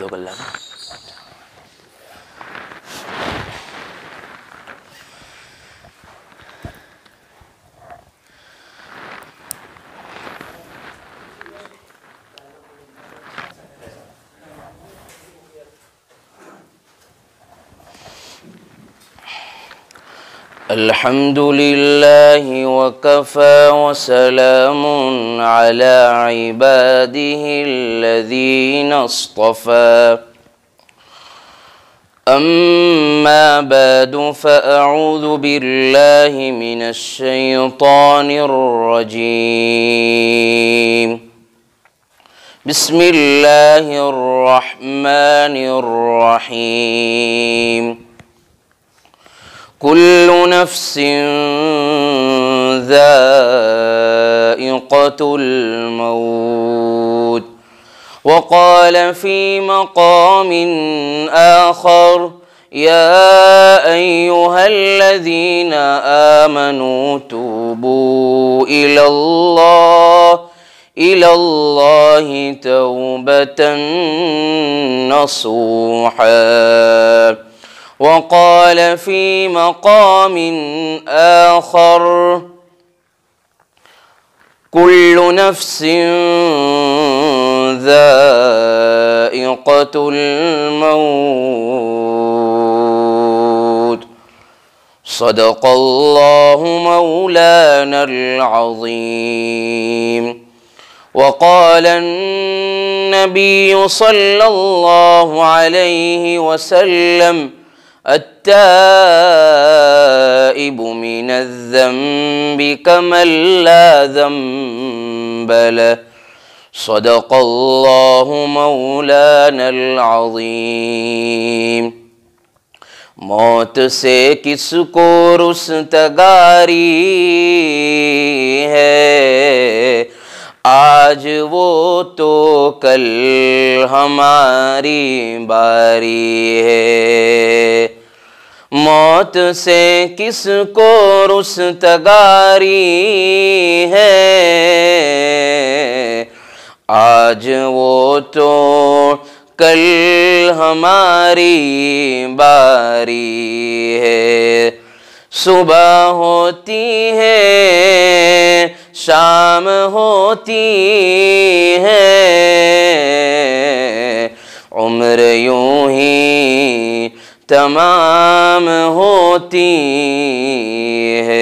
दो बल्ला الحمد لله وكفى وسلام على عباده الذين اصطفى أما بعد فأعوذ بالله من الشيطان الرجيم بسم الله الرحمن الرحيم كل نفس ذائقة الموت وقال في مقام آخر يا أيها الذين آمنوا توبوا إلى الله إلى الله توبة نصوحاً وقال في مقام آخر كل نفس ذائقة الموت صدق الله مولانا العظيم وقال النبي صلى الله عليه وسلم التائب من الذنب كمن لا ذنب له صدق الله مولانا العظيم سے کس کو رستگاری ہے आज वो तो कल हमारी बारी है मौत से किसको तगारी है आज वो तो कल हमारी बारी है सुबह होती है शाम होती है उम्र यूं ही तमाम होती है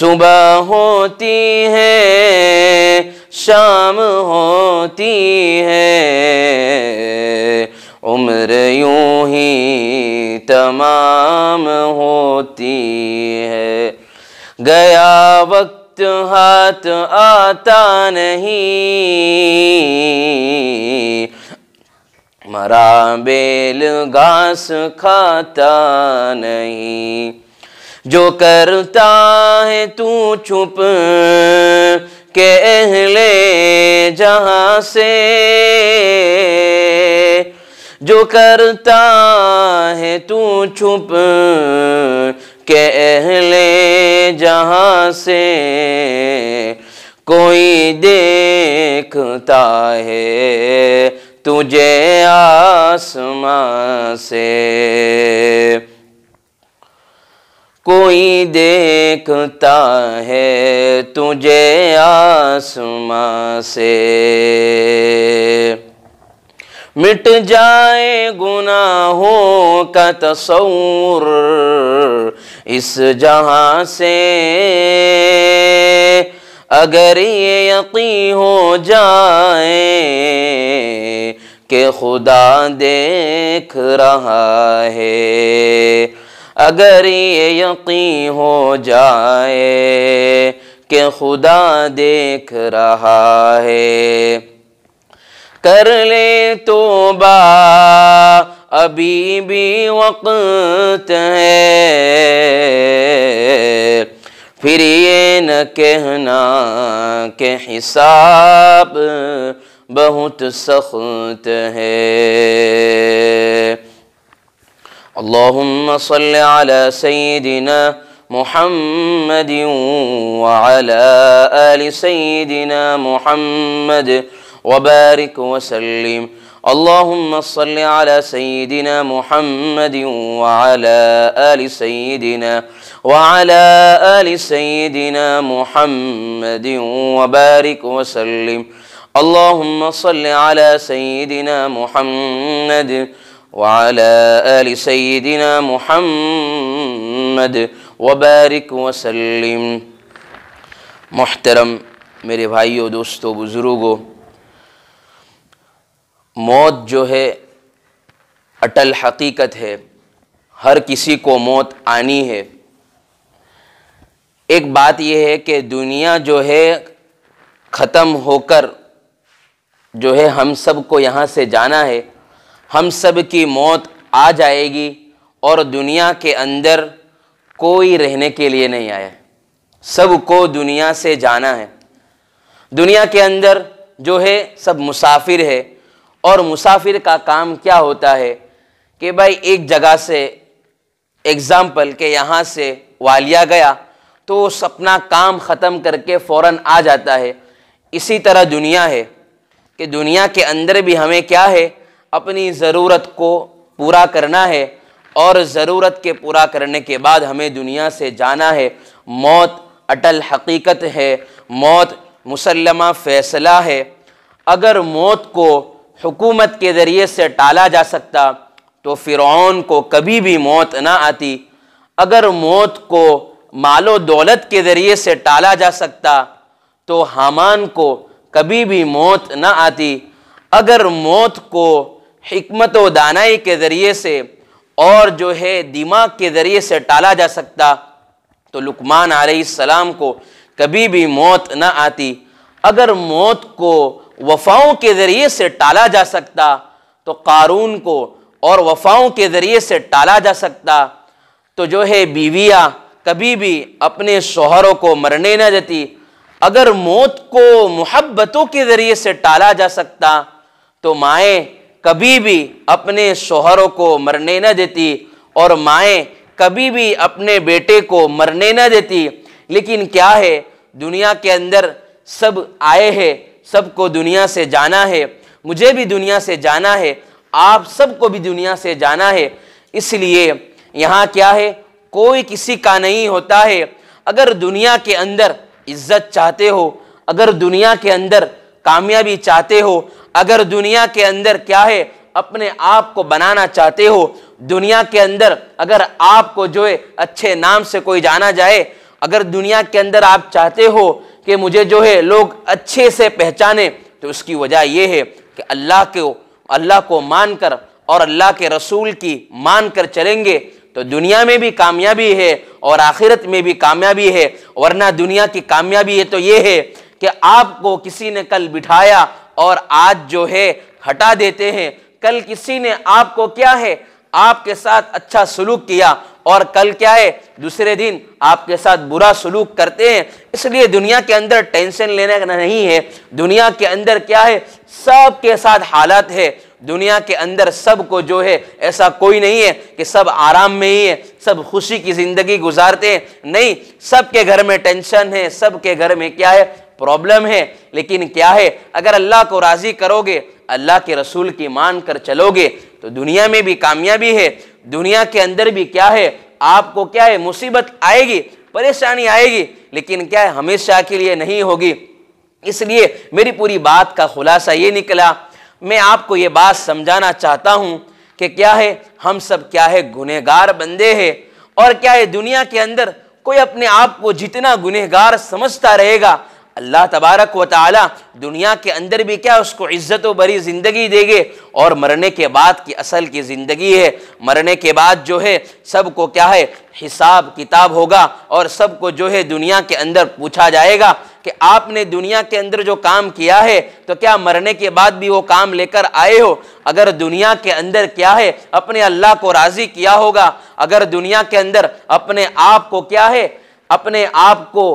सुबह होती है शाम होती है उम्र यूं ही तमाम होती है गया वक्त हाथ आता नहीं मरा बेल घास खाता नहीं जो करता है तू छुप के अहले जहाँ से जो करता है तू छुप के अहले जहाँ से कोई देखता है तुझे आसमां से कोई देखता है तुझे आसमां से मिट जाए गुनाहों का तस्वूर इस जहाँ से अगर ये यकी हो जाए के खुदा देख रहा है अगर ये यकी हो जाए कि खुदा देख रहा है کر لے توبہ ابھی بھی وقت ہے پھر یہ نہ کہنا کہ حساب بہت سخت ہے اللہم صل على سيدنا محمد وعلى آل سيدنا محمد وبارك وسلم اللهم صل على سيدنا محمد وعلى آل سيدنا وعلى آل سيدنا محمد وبارك وسلم اللهم صل على سيدنا محمد وعلى آل سيدنا محمد وبارك وسلم محترم میرے بھائیو دوستو بزرگو मौत जो है अटल हकीकत है हर किसी को मौत आनी है एक बात यह है कि दुनिया जो है ख़त्म होकर जो है हम सब को यहाँ से जाना है हम सब की मौत आ जाएगी और दुनिया के अंदर कोई रहने के लिए नहीं आया सब को दुनिया से जाना है दुनिया के अंदर जो है सब मुसाफिर है और मुसाफिर का काम क्या होता है कि भाई एक जगह से एग्ज़ाम्पल के यहाँ से वालिया गया तो उस अपना काम ख़त्म करके फ़ौर आ जाता है इसी तरह दुनिया है कि दुनिया के अंदर भी हमें क्या है अपनी ज़रूरत को पूरा करना है और ज़रूरत के पूरा करने के बाद हमें दुनिया से जाना है मौत अटल हकीकत है मौत मुसलमा फ़ैसला है अगर मौत को हुकूमत के ज़रिए से टाला जा सकता तो फ़िरौन को कभी भी मौत ना आती अगर मौत को मालो दौलत के ज़रिए से टाला जा सकता तो हामान को कभी भी मौत ना आती अगर मौत को हमत व दानाई के ज़रिए से और जो है दिमाग के ज़रिए से टाला जा सकता तो लुकमान सलाम को कभी भी मौत ना आती अगर मौत को वफाओं के ज़रिए से टाला जा सकता तो कारून को और वफाओं के ज़रिए से टाला जा सकता तो जो है बीवियाँ कभी भी अपने शोहरों को मरने न देती अगर मौत को मोहब्बतों के ज़रिए से टाला जा सकता तो माएँ कभी भी अपने शोहरों को मरने न देती और माएँ कभी भी अपने बेटे को मरने न देती लेकिन क्या है दुनिया के अंदर सब आए हैं सबको दुनिया से जाना है मुझे भी दुनिया से जाना है आप सबको भी दुनिया से जाना है इसलिए यहाँ क्या है कोई किसी का नहीं होता है अगर दुनिया के अंदर इज्जत चाहते हो अगर दुनिया के अंदर कामयाबी चाहते हो अगर दुनिया के अंदर क्या है अपने आप को बनाना चाहते हो दुनिया के अंदर अगर आपको जो है अच्छे नाम से कोई जाना जाए अगर दुनिया के अंदर आप चाहते हो कि मुझे जो है लोग अच्छे से पहचाने तो उसकी वजह यह है कि अल्लाह के अल्लाह को मानकर और अल्लाह के रसूल की मान कर चलेंगे तो दुनिया में भी कामयाबी है और आखिरत में भी कामयाबी है वरना दुनिया की कामयाबी है तो ये है कि आपको किसी ने कल बिठाया और आज जो है हटा देते हैं कल किसी ने आपको क्या है आपके साथ अच्छा सलूक किया और कल क्या है दूसरे दिन आपके साथ बुरा सलूक करते हैं इसलिए दुनिया के अंदर टेंशन लेने का नहीं है दुनिया के अंदर क्या है सबके साथ हालत है दुनिया के अंदर सब को जो है ऐसा कोई नहीं है कि सब आराम में ही है सब खुशी की ज़िंदगी गुजारते हैं नहीं सबके घर में टेंशन है सबके घर में क्या है प्रॉब्लम है लेकिन क्या है अगर अल्लाह को राज़ी करोगे अल्लाह के रसूल की मान कर चलोगे तो दुनिया में भी कामयाबी है दुनिया के अंदर भी क्या है आपको क्या है मुसीबत आएगी परेशानी आएगी लेकिन क्या है हमेशा के लिए नहीं होगी इसलिए मेरी पूरी बात का खुलासा ये निकला मैं आपको ये बात समझाना चाहता हूँ कि क्या है हम सब क्या है गुनहगार बंदे हैं और क्या है दुनिया के अंदर कोई अपने आप को जितना गुनहगार समझता रहेगा अल्लाह तबारक व ताली दुनिया के अंदर भी क्या उसको इज़्ज़त बरी ज़िंदगी देंगे और मरने के बाद की असल की ज़िंदगी है मरने के बाद जो है सबको क्या है हिसाब किताब होगा और सबको जो है दुनिया के अंदर पूछा जाएगा कि आपने दुनिया के अंदर जो काम किया है तो क्या मरने के बाद भी वो काम लेकर आए हो अगर दुनिया के अंदर क्या है अपने अल्लाह को राज़ी किया होगा अगर दुनिया के अंदर अपने आप को क्या है अपने आप को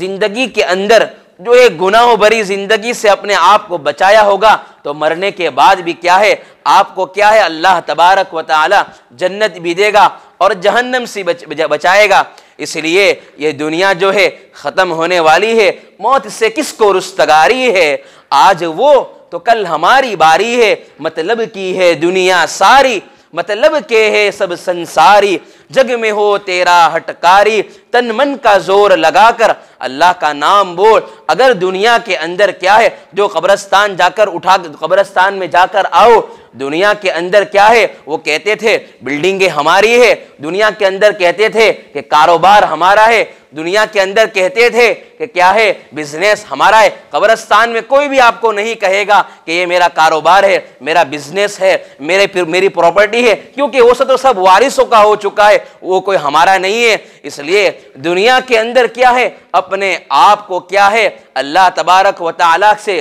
ज़िंदगी के अंदर जो एक गुनाह भरी जिंदगी से अपने आप को बचाया होगा तो मरने के बाद भी क्या है आपको क्या है अल्लाह तबारक व ताली जन्नत भी देगा और जहन्नम से बच, बचाएगा इसलिए यह दुनिया जो है ख़त्म होने वाली है मौत से किसको रुस्तगारी है आज वो तो कल हमारी बारी है मतलब की है दुनिया सारी मतलब के है सब संसारी जग में हो तेरा हटकारी तन मन का जोर लगाकर अल्लाह का नाम बोल अगर दुनिया के अंदर क्या है जो कब्रस्तान जाकर उठा कब्रस्तान में जाकर आओ दुनिया के अंदर क्या है वो कहते थे बिल्डिंगें हमारी है दुनिया के अंदर कहते थे कि कारोबार हमारा है दुनिया के अंदर कहते थे कि क्या है बिजनेस हमारा है कब्रस्तान में कोई भी आपको नहीं कहेगा कि ये मेरा कारोबार है मेरा बिजनेस है मेरे फिर मेरी प्रॉपर्टी है क्योंकि वो सब तो सब वारिसों का हो चुका है वो कोई हमारा नहीं है इसलिए दुनिया के अंदर क्या है अपने आप को क्या है अल्लाह तबारक व ताला से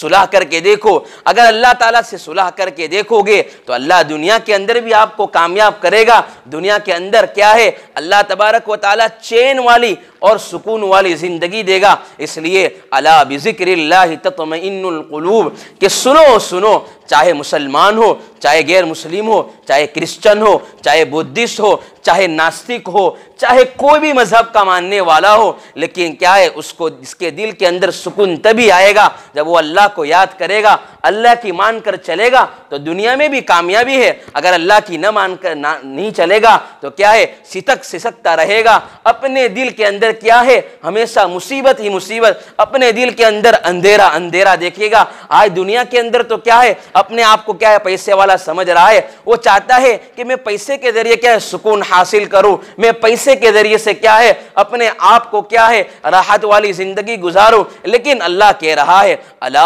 सुलह करके देखो अगर अल्लाह ताला से सुलह करके देखोगे तो अल्लाह दुनिया के अंदर भी आपको कामयाब करेगा दुनिया के अंदर क्या है अल्लाह तबारक व ताला चैन वाली और सुकून वाली ज़िंदगी देगा इसलिए अला बिक्र तत्मकलूब के सुनो सुनो चाहे मुसलमान हो चाहे गैर मुस्लिम हो चाहे क्रिश्चन हो चाहे बुद्धिस्ट हो चाहे नास्तिक हो चाहे कोई भी मज़हब का मानने वाला हो लेकिन क्या है उसको इसके दिल के अंदर सुकून तभी आएगा जब वो अल्लाह को याद करेगा अल्लाह की मान कर चलेगा तो दुनिया में भी कामयाबी है अगर अल्लाह की न मान कर ना नहीं चलेगा तो क्या है सितक सिसकता रहेगा अपने दिल के अंदर क्या है हमेशा मुसीबत ही मुसीबत अपने दिल के अंदर अंधेरा अंधेरा देखिएगा आज दुनिया के अंदर तो क्या है अपने आप को क्या है पैसे वाला समझ रहा है वो चाहता है कि मैं पैसे के जरिए क्या है सुकून हासिल करूं मैं पैसे के जरिए से क्या है अपने आप को क्या है राहत वाली जिंदगी गुजारूं लेकिन अल्लाह कह रहा है अला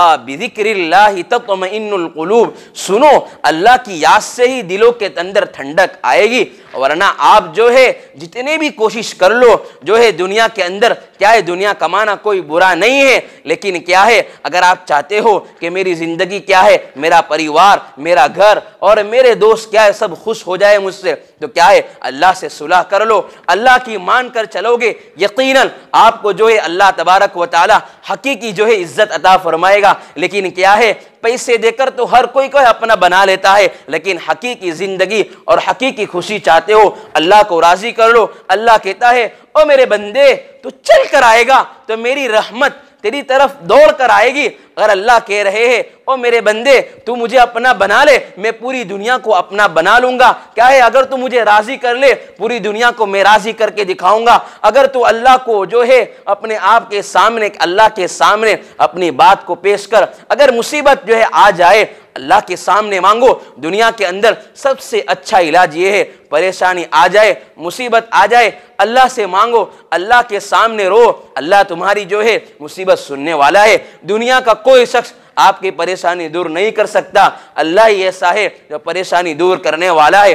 तत्मकलूब सुनो अल्लाह की याद से ही दिलों के अंदर ठंडक आएगी वरना आप जो है जितने भी कोशिश कर लो जो है दुनिया दुनिया के अंदर क्या है दुनिया कमाना कोई बुरा नहीं है लेकिन क्या है अगर आप चाहते हो कि मेरी ज़िंदगी क्या है मेरा परिवार मेरा घर और मेरे दोस्त क्या है सब खुश हो जाए मुझसे तो क्या है अल्लाह से सुलह कर लो अल्लाह की मान कर चलोगे यकीन आपको जो है अल्लाह तबारक व ताली हकीकी जो है इज्जत अता फरमाएगा लेकिन क्या है पैसे देकर तो हर कोई को अपना बना लेता है लेकिन हकीकी ज़िंदगी और हकीकी खुशी चाहते हो अल्लाह को राज़ी कर लो अल्लाह कहता है ओ मेरे बंदे तो चल कर आएगा तो मेरी रहमत तेरी तरफ दौड़ कर आएगी अगर अल्लाह कह रहे हैं ओ मेरे बंदे तू मुझे अपना बना ले मैं पूरी दुनिया को अपना बना लूंगा क्या है अगर तू मुझे राजी कर ले पूरी दुनिया को मैं राजी करके दिखाऊंगा अगर तू अल्लाह को जो है अपने आप के सामने अल्लाह के सामने अपनी बात को पेश कर अगर मुसीबत जो है आ जाए अल्लाह के सामने मांगो दुनिया के अंदर सबसे अच्छा इलाज ये है परेशानी आ जाए मुसीबत आ जाए अल्लाह से मांगो अल्लाह के सामने रो अल्लाह तुम्हारी जो है मुसीबत सुनने वाला है दुनिया का कोई शख्स आपकी परेशानी दूर नहीं कर सकता अल्लाह ही ऐसा है जो परेशानी दूर करने वाला है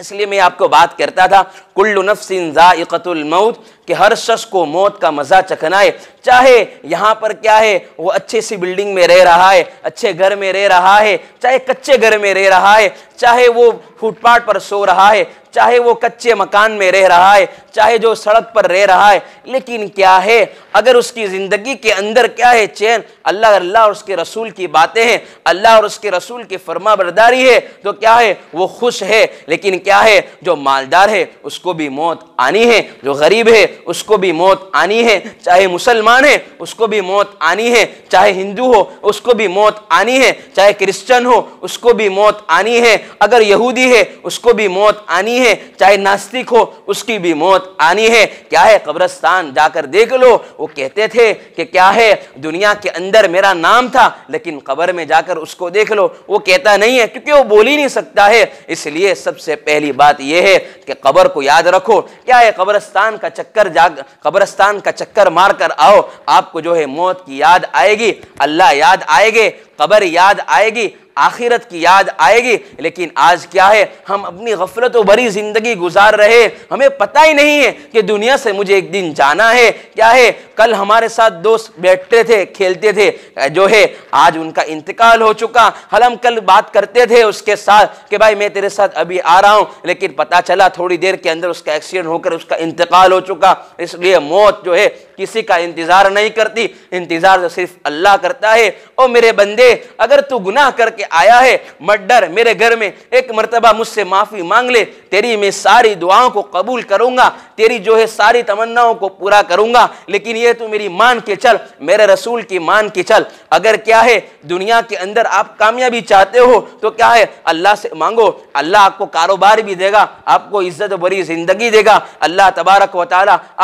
इसलिए मैं आपको बात करता था कुल्लु नफ्सिन जायक़तुल मौत कि हर शख्स को मौत का मज़ा चखना है चाहे यहाँ पर क्या है वो अच्छे सी बिल्डिंग में रह रहा है अच्छे घर में रह रहा है चाहे कच्चे घर में रह रहा है चाहे वो फुटपाथ पर सो रहा है चाहे वो कच्चे मकान में रह रहा है चाहे जो सड़क पर रह रहा है लेकिन क्या है अगर उसकी ज़िंदगी के अंदर क्या है चैन अल्लाह अल्लाह और उसके रसूल की बातें हैं अल्लाह और उसके रसूल की फरमा बरदारी है तो क्या है वो खुश है लेकिन क्या है जो मालदार है उसको भी मौत आनी है जो गरीब है उसको भी मौत आनी है चाहे मुसलमान है उसको भी मौत आनी है चाहे हिंदू हो उसको भी मौत आनी है चाहे क्रिश्चन हो उसको भी मौत आनी है अगर यहूदी है उसको भी मौत आनी है चाहे नास्तिक हो उसकी भी मौत आनी है क्या है कब्रस्तान जाकर देख लो वो कहते थे कि क्या है दुनिया के अंदर मेरा नाम था लेकिन कब्र में जाकर उसको देख लो वो कहता नहीं है क्योंकि वो बोल ही नहीं सकता है इसलिए सबसे पहली बात यह है कि कब्र को याद रखो क्या है कब्रस्तान का चक्कर चक्कर जाग कब्रस्तान का चक्कर मार कर आओ आपको जो है मौत की याद आएगी अल्लाह याद आएगी कब्र याद आएगी आखिरत की याद आएगी लेकिन आज क्या है हम अपनी गफलत भरी ज़िंदगी गुजार रहे हमें पता ही नहीं है कि दुनिया से मुझे एक दिन जाना है क्या है कल हमारे साथ दोस्त बैठते थे खेलते थे जो है आज उनका इंतकाल हो चुका हल हम कल बात करते थे उसके साथ कि भाई मैं तेरे साथ अभी आ रहा हूँ लेकिन पता चला थोड़ी देर के अंदर उसका एक्सीडेंट होकर उसका इंतकाल हो चुका इसलिए मौत जो है किसी का इंतज़ार नहीं करती इंतज़ार तो सिर्फ अल्लाह करता है और मेरे बंदे अगर तू गुनाह करके करके आया है मर्डर मेरे घर में एक मरतबा मुझसे माफ़ी मांग ले तेरी मैं सारी दुआओं को कबूल करूंगा तेरी जो है सारी तमन्नाओं को पूरा करूंगा लेकिन ये तू मेरी मान के चल मेरे रसूल की मान के चल अगर क्या है दुनिया के अंदर आप कामयाबी चाहते हो तो क्या है अल्लाह से मांगो अल्लाह आपको कारोबार भी देगा आपको इज्जत भरी ज़िंदगी देगा अल्लाह तबारक व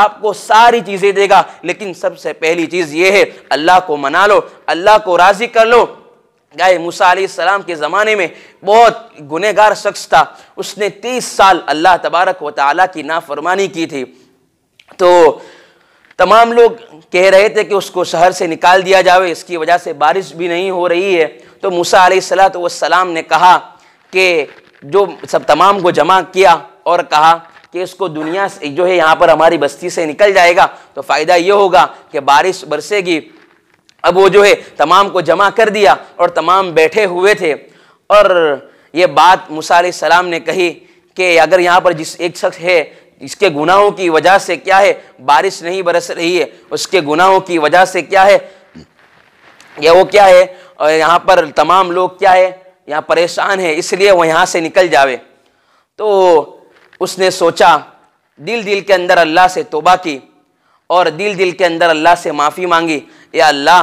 आपको सारी चीज़ें देगा लेकिन सबसे पहली चीज़ ये है अल्लाह को मना लो अल्लाह को राज़ी कर लो गाय मूसा सलाम के ज़माने में बहुत गुनहगार शख्स था उसने तीस साल अल्लाह तबारक व ताली की नाफरमानी की थी तो तमाम लोग कह रहे थे कि उसको शहर से निकाल दिया जाए इसकी वजह से बारिश भी नहीं हो रही है तो मूसा सलाम ने कहा कि जो सब तमाम को जमा किया और कहा कि इसको दुनिया से जो है यहाँ पर हमारी बस्ती से निकल जाएगा तो फ़ायदा ये होगा कि बारिश बरसेगी अब वो जो है तमाम को जमा कर दिया और तमाम बैठे हुए थे और ये बात मूसा सलाम ने कही कि अगर यहाँ पर जिस एक शख्स है इसके गुनाहों की वजह से क्या है बारिश नहीं बरस रही है उसके गुनाहों की वजह से क्या है या वो क्या है और यहाँ पर तमाम लोग क्या है यहाँ परेशान है इसलिए वो यहाँ से निकल जावे तो उसने सोचा दिल दिल के अंदर अल्लाह से तोबा की और दिल दिल के अंदर अल्लाह से माफ़ी मांगी या अल्लाह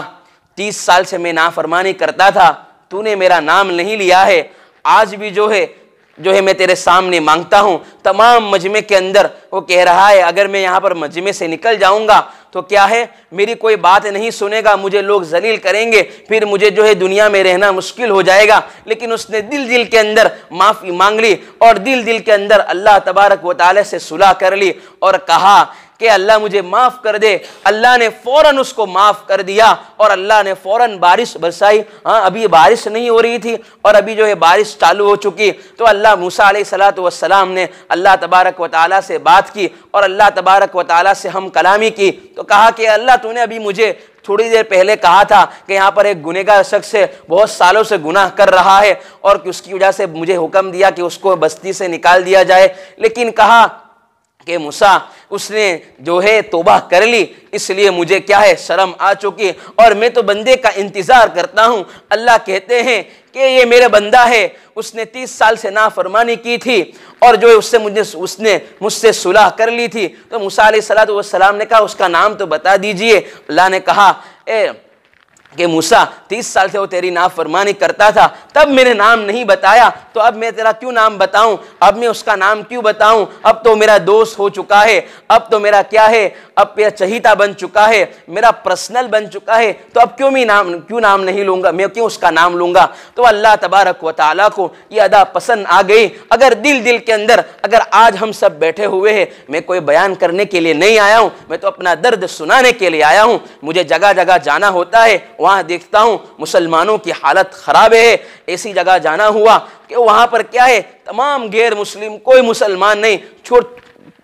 तीस साल से मैं नाफरमानी करता था तूने मेरा नाम नहीं लिया है आज भी जो है जो है मैं तेरे सामने मांगता हूँ तमाम मजमे के अंदर वो कह रहा है अगर मैं यहाँ पर मजमे से निकल जाऊँगा तो क्या है मेरी कोई बात नहीं सुनेगा मुझे लोग जलील करेंगे फिर मुझे जो है दुनिया में रहना मुश्किल हो जाएगा लेकिन उसने दिल दिल के अंदर माफ़ी मांग ली और दिल दिल के अंदर अल्लाह तबारक व ताली से सुलह कर ली और कहा कि अल्लाह मुझे माफ़ कर दे अल्लाह ने फ़ौरन उसको माफ़ कर दिया और अल्लाह ने फ़ौरन बारिश बरसाई हाँ अभी बारिश नहीं हो रही थी और अभी जो है बारिश चालू हो चुकी तो अल्लाह मूसा सलात वसलाम ने अल्लाह तबारक व ताली से बात की और अल्लाह तबारक व ताली से हम कलामी की तो कहा कि अल्लाह तूने अभी मुझे थोड़ी देर पहले कहा था कि यहाँ पर एक गुनेगार शख्स है बहुत सालों से गुनाह कर रहा है और उसकी वजह से मुझे हुक्म दिया कि उसको बस्ती से निकाल दिया जाए लेकिन कहा कि मूसा उसने जो है तोबा कर ली इसलिए मुझे क्या है शर्म आ चुकी और मैं तो बंदे का इंतज़ार करता हूँ अल्लाह कहते हैं कि ये मेरा बंदा है उसने तीस साल से नाफरमानी की थी और जो है उससे मुझे उसने मुझसे सुलह कर ली थी तो मूसा सलात वसलाम ने कहा उसका नाम तो बता दीजिए अल्लाह ने कहा ए कि मूसा तीस साल से वो तेरी नाफरमानी करता था तब मैंने नाम नहीं बताया तो अब मैं तेरा क्यों नाम बताऊं अब मैं उसका नाम क्यों बताऊं अब तो मेरा दोस्त हो चुका है अब तो मेरा क्या है अब मेरा चहिता बन चुका है मेरा पर्सनल बन चुका है तो अब क्यों मैं नाम क्यों नाम नहीं लूँगा मैं क्यों उसका नाम लूँगा तो अल्लाह तबारक व ताली को ये अदा पसंद आ गई अगर दिल दिल के अंदर अगर आज हम सब बैठे हुए हैं मैं कोई बयान करने के लिए नहीं आया हूँ मैं तो अपना दर्द सुनाने के लिए आया हूँ मुझे जगह जगह जाना होता है वहाँ देखता हूँ मुसलमानों की हालत ख़राब है ऐसी जगह जाना हुआ कि वहाँ पर क्या है तमाम गैर मुस्लिम कोई मुसलमान नहीं छोट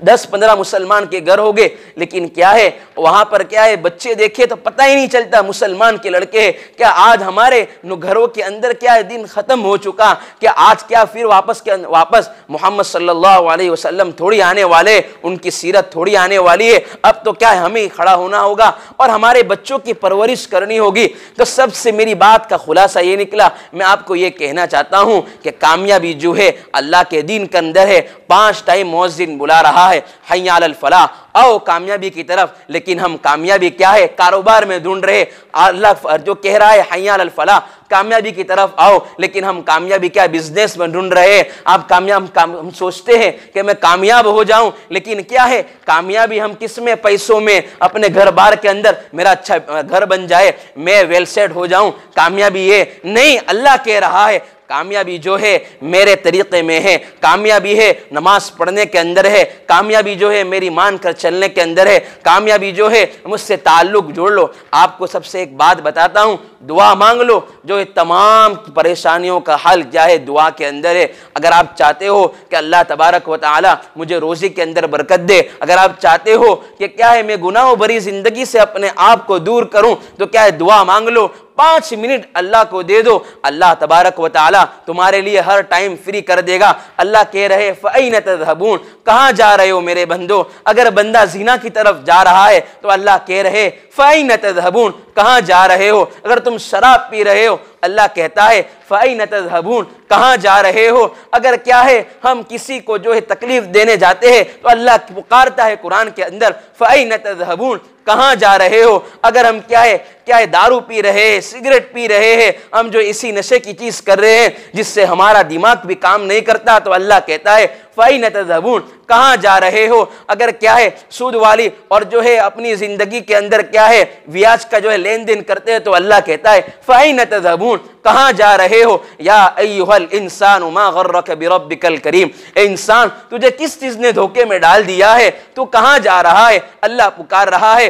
दस पंद्रह मुसलमान के घर हो गए लेकिन क्या है वहां पर क्या है बच्चे देखे तो पता ही नहीं चलता मुसलमान के लड़के है क्या आज हमारे घरों के अंदर क्या है दिन ख़त्म हो चुका क्या आज क्या फिर वापस के अं-, वापस मोहम्मद सल्लल्लाहु अलैहि वसल्लम थोड़ी आने वाले उनकी सीरत थोड़ी आने वाली है अब तो क्या है हमें खड़ा होना होगा और हमारे बच्चों की परवरिश करनी होगी तो सबसे मेरी बात का खुलासा ये निकला मैं आपको ये कहना चाहता हूँ कि कामयाबी जो है अल्लाह के दिन के अंदर है पाँच टाइम मोजिन बुला रहा है हयाल फलाह आओ कामयाबी की तरफ लेकिन हम कामयाबी क्या है कारोबार में ढूंढ रहे अल्लाह जो कह रहा है हयाल फलाह कामयाबी की तरफ आओ लेकिन हम कामयाबी क्या बिजनेस में ढूंढ रहे आप कामयाब काम हम सोचते हैं कि मैं कामयाब हो जाऊं लेकिन क्या है कामयाबी हम किस में पैसों में अपने घर बार के अंदर मेरा अच्छा घर बन जाए मैं वेल सेट हो जाऊं कामयाबी ये नहीं अल्लाह कह रहा है कामयाबी जो है मेरे तरीक़े में है कामयाबी है नमाज पढ़ने के अंदर है कामयाबी जो है मेरी मान कर चलने के अंदर है कामयाबी जो है मुझसे ताल्लुक़ जोड़ लो आपको सबसे एक बात बताता हूँ दुआ मांग लो जो तमाम परेशानियों का हल क्या है दुआ के अंदर है अगर आप चाहते हो कि अल्लाह तबारक व ताली मुझे रोज़ी के अंदर बरकत दे अगर आप चाहते हो कि क्या है मैं गुनाहों भरी ज़िंदगी से अपने आप को दूर करूँ तो क्या है दुआ मांग लो पाँच मिनट अल्लाह को दे दो अल्लाह तबारक व ताली तुम्हारे लिए हर टाइम फ्री कर देगा अल्लाह कह रहे फ़ैन तबून कहाँ जा रहे हो मेरे बंदो अगर बंदा जीना की तरफ जा रहा है तो अल्लाह कह रहे फ़ैन तबून कहाँ जा रहे हो अगर तुम शराब पी रहे हो अल्लाह कहता है फ़ाई तबून कहाँ जा रहे हो अगर क्या है हम किसी को जो है तकलीफ़ देने जाते हैं तो अल्लाह पुकारता है कुरान के अंदर फ़ाई तबून कहाँ जा रहे हो अगर हम क्या है क्या है दारू पी रहे हैं सिगरेट पी रहे हैं हम जो इसी नशे की चीज़ कर रहे हैं जिससे हमारा दिमाग भी काम नहीं करता तो अल्लाह कहता है फ़ई तबून कहाँ जा रहे हो अगर क्या है सूद वाली और जो है अपनी ज़िंदगी के अंदर क्या है ब्याज का जो है लेन देन करते हैं तो अल्लाह कहता है फ़ई तबून कहाँ जा रहे हो या अयल इंसान उमा गर्रबिकल करीम इंसान तुझे किस चीज़ ने धोखे में डाल दिया है तू कहाँ जा रहा है अल्लाह पुकार रहा है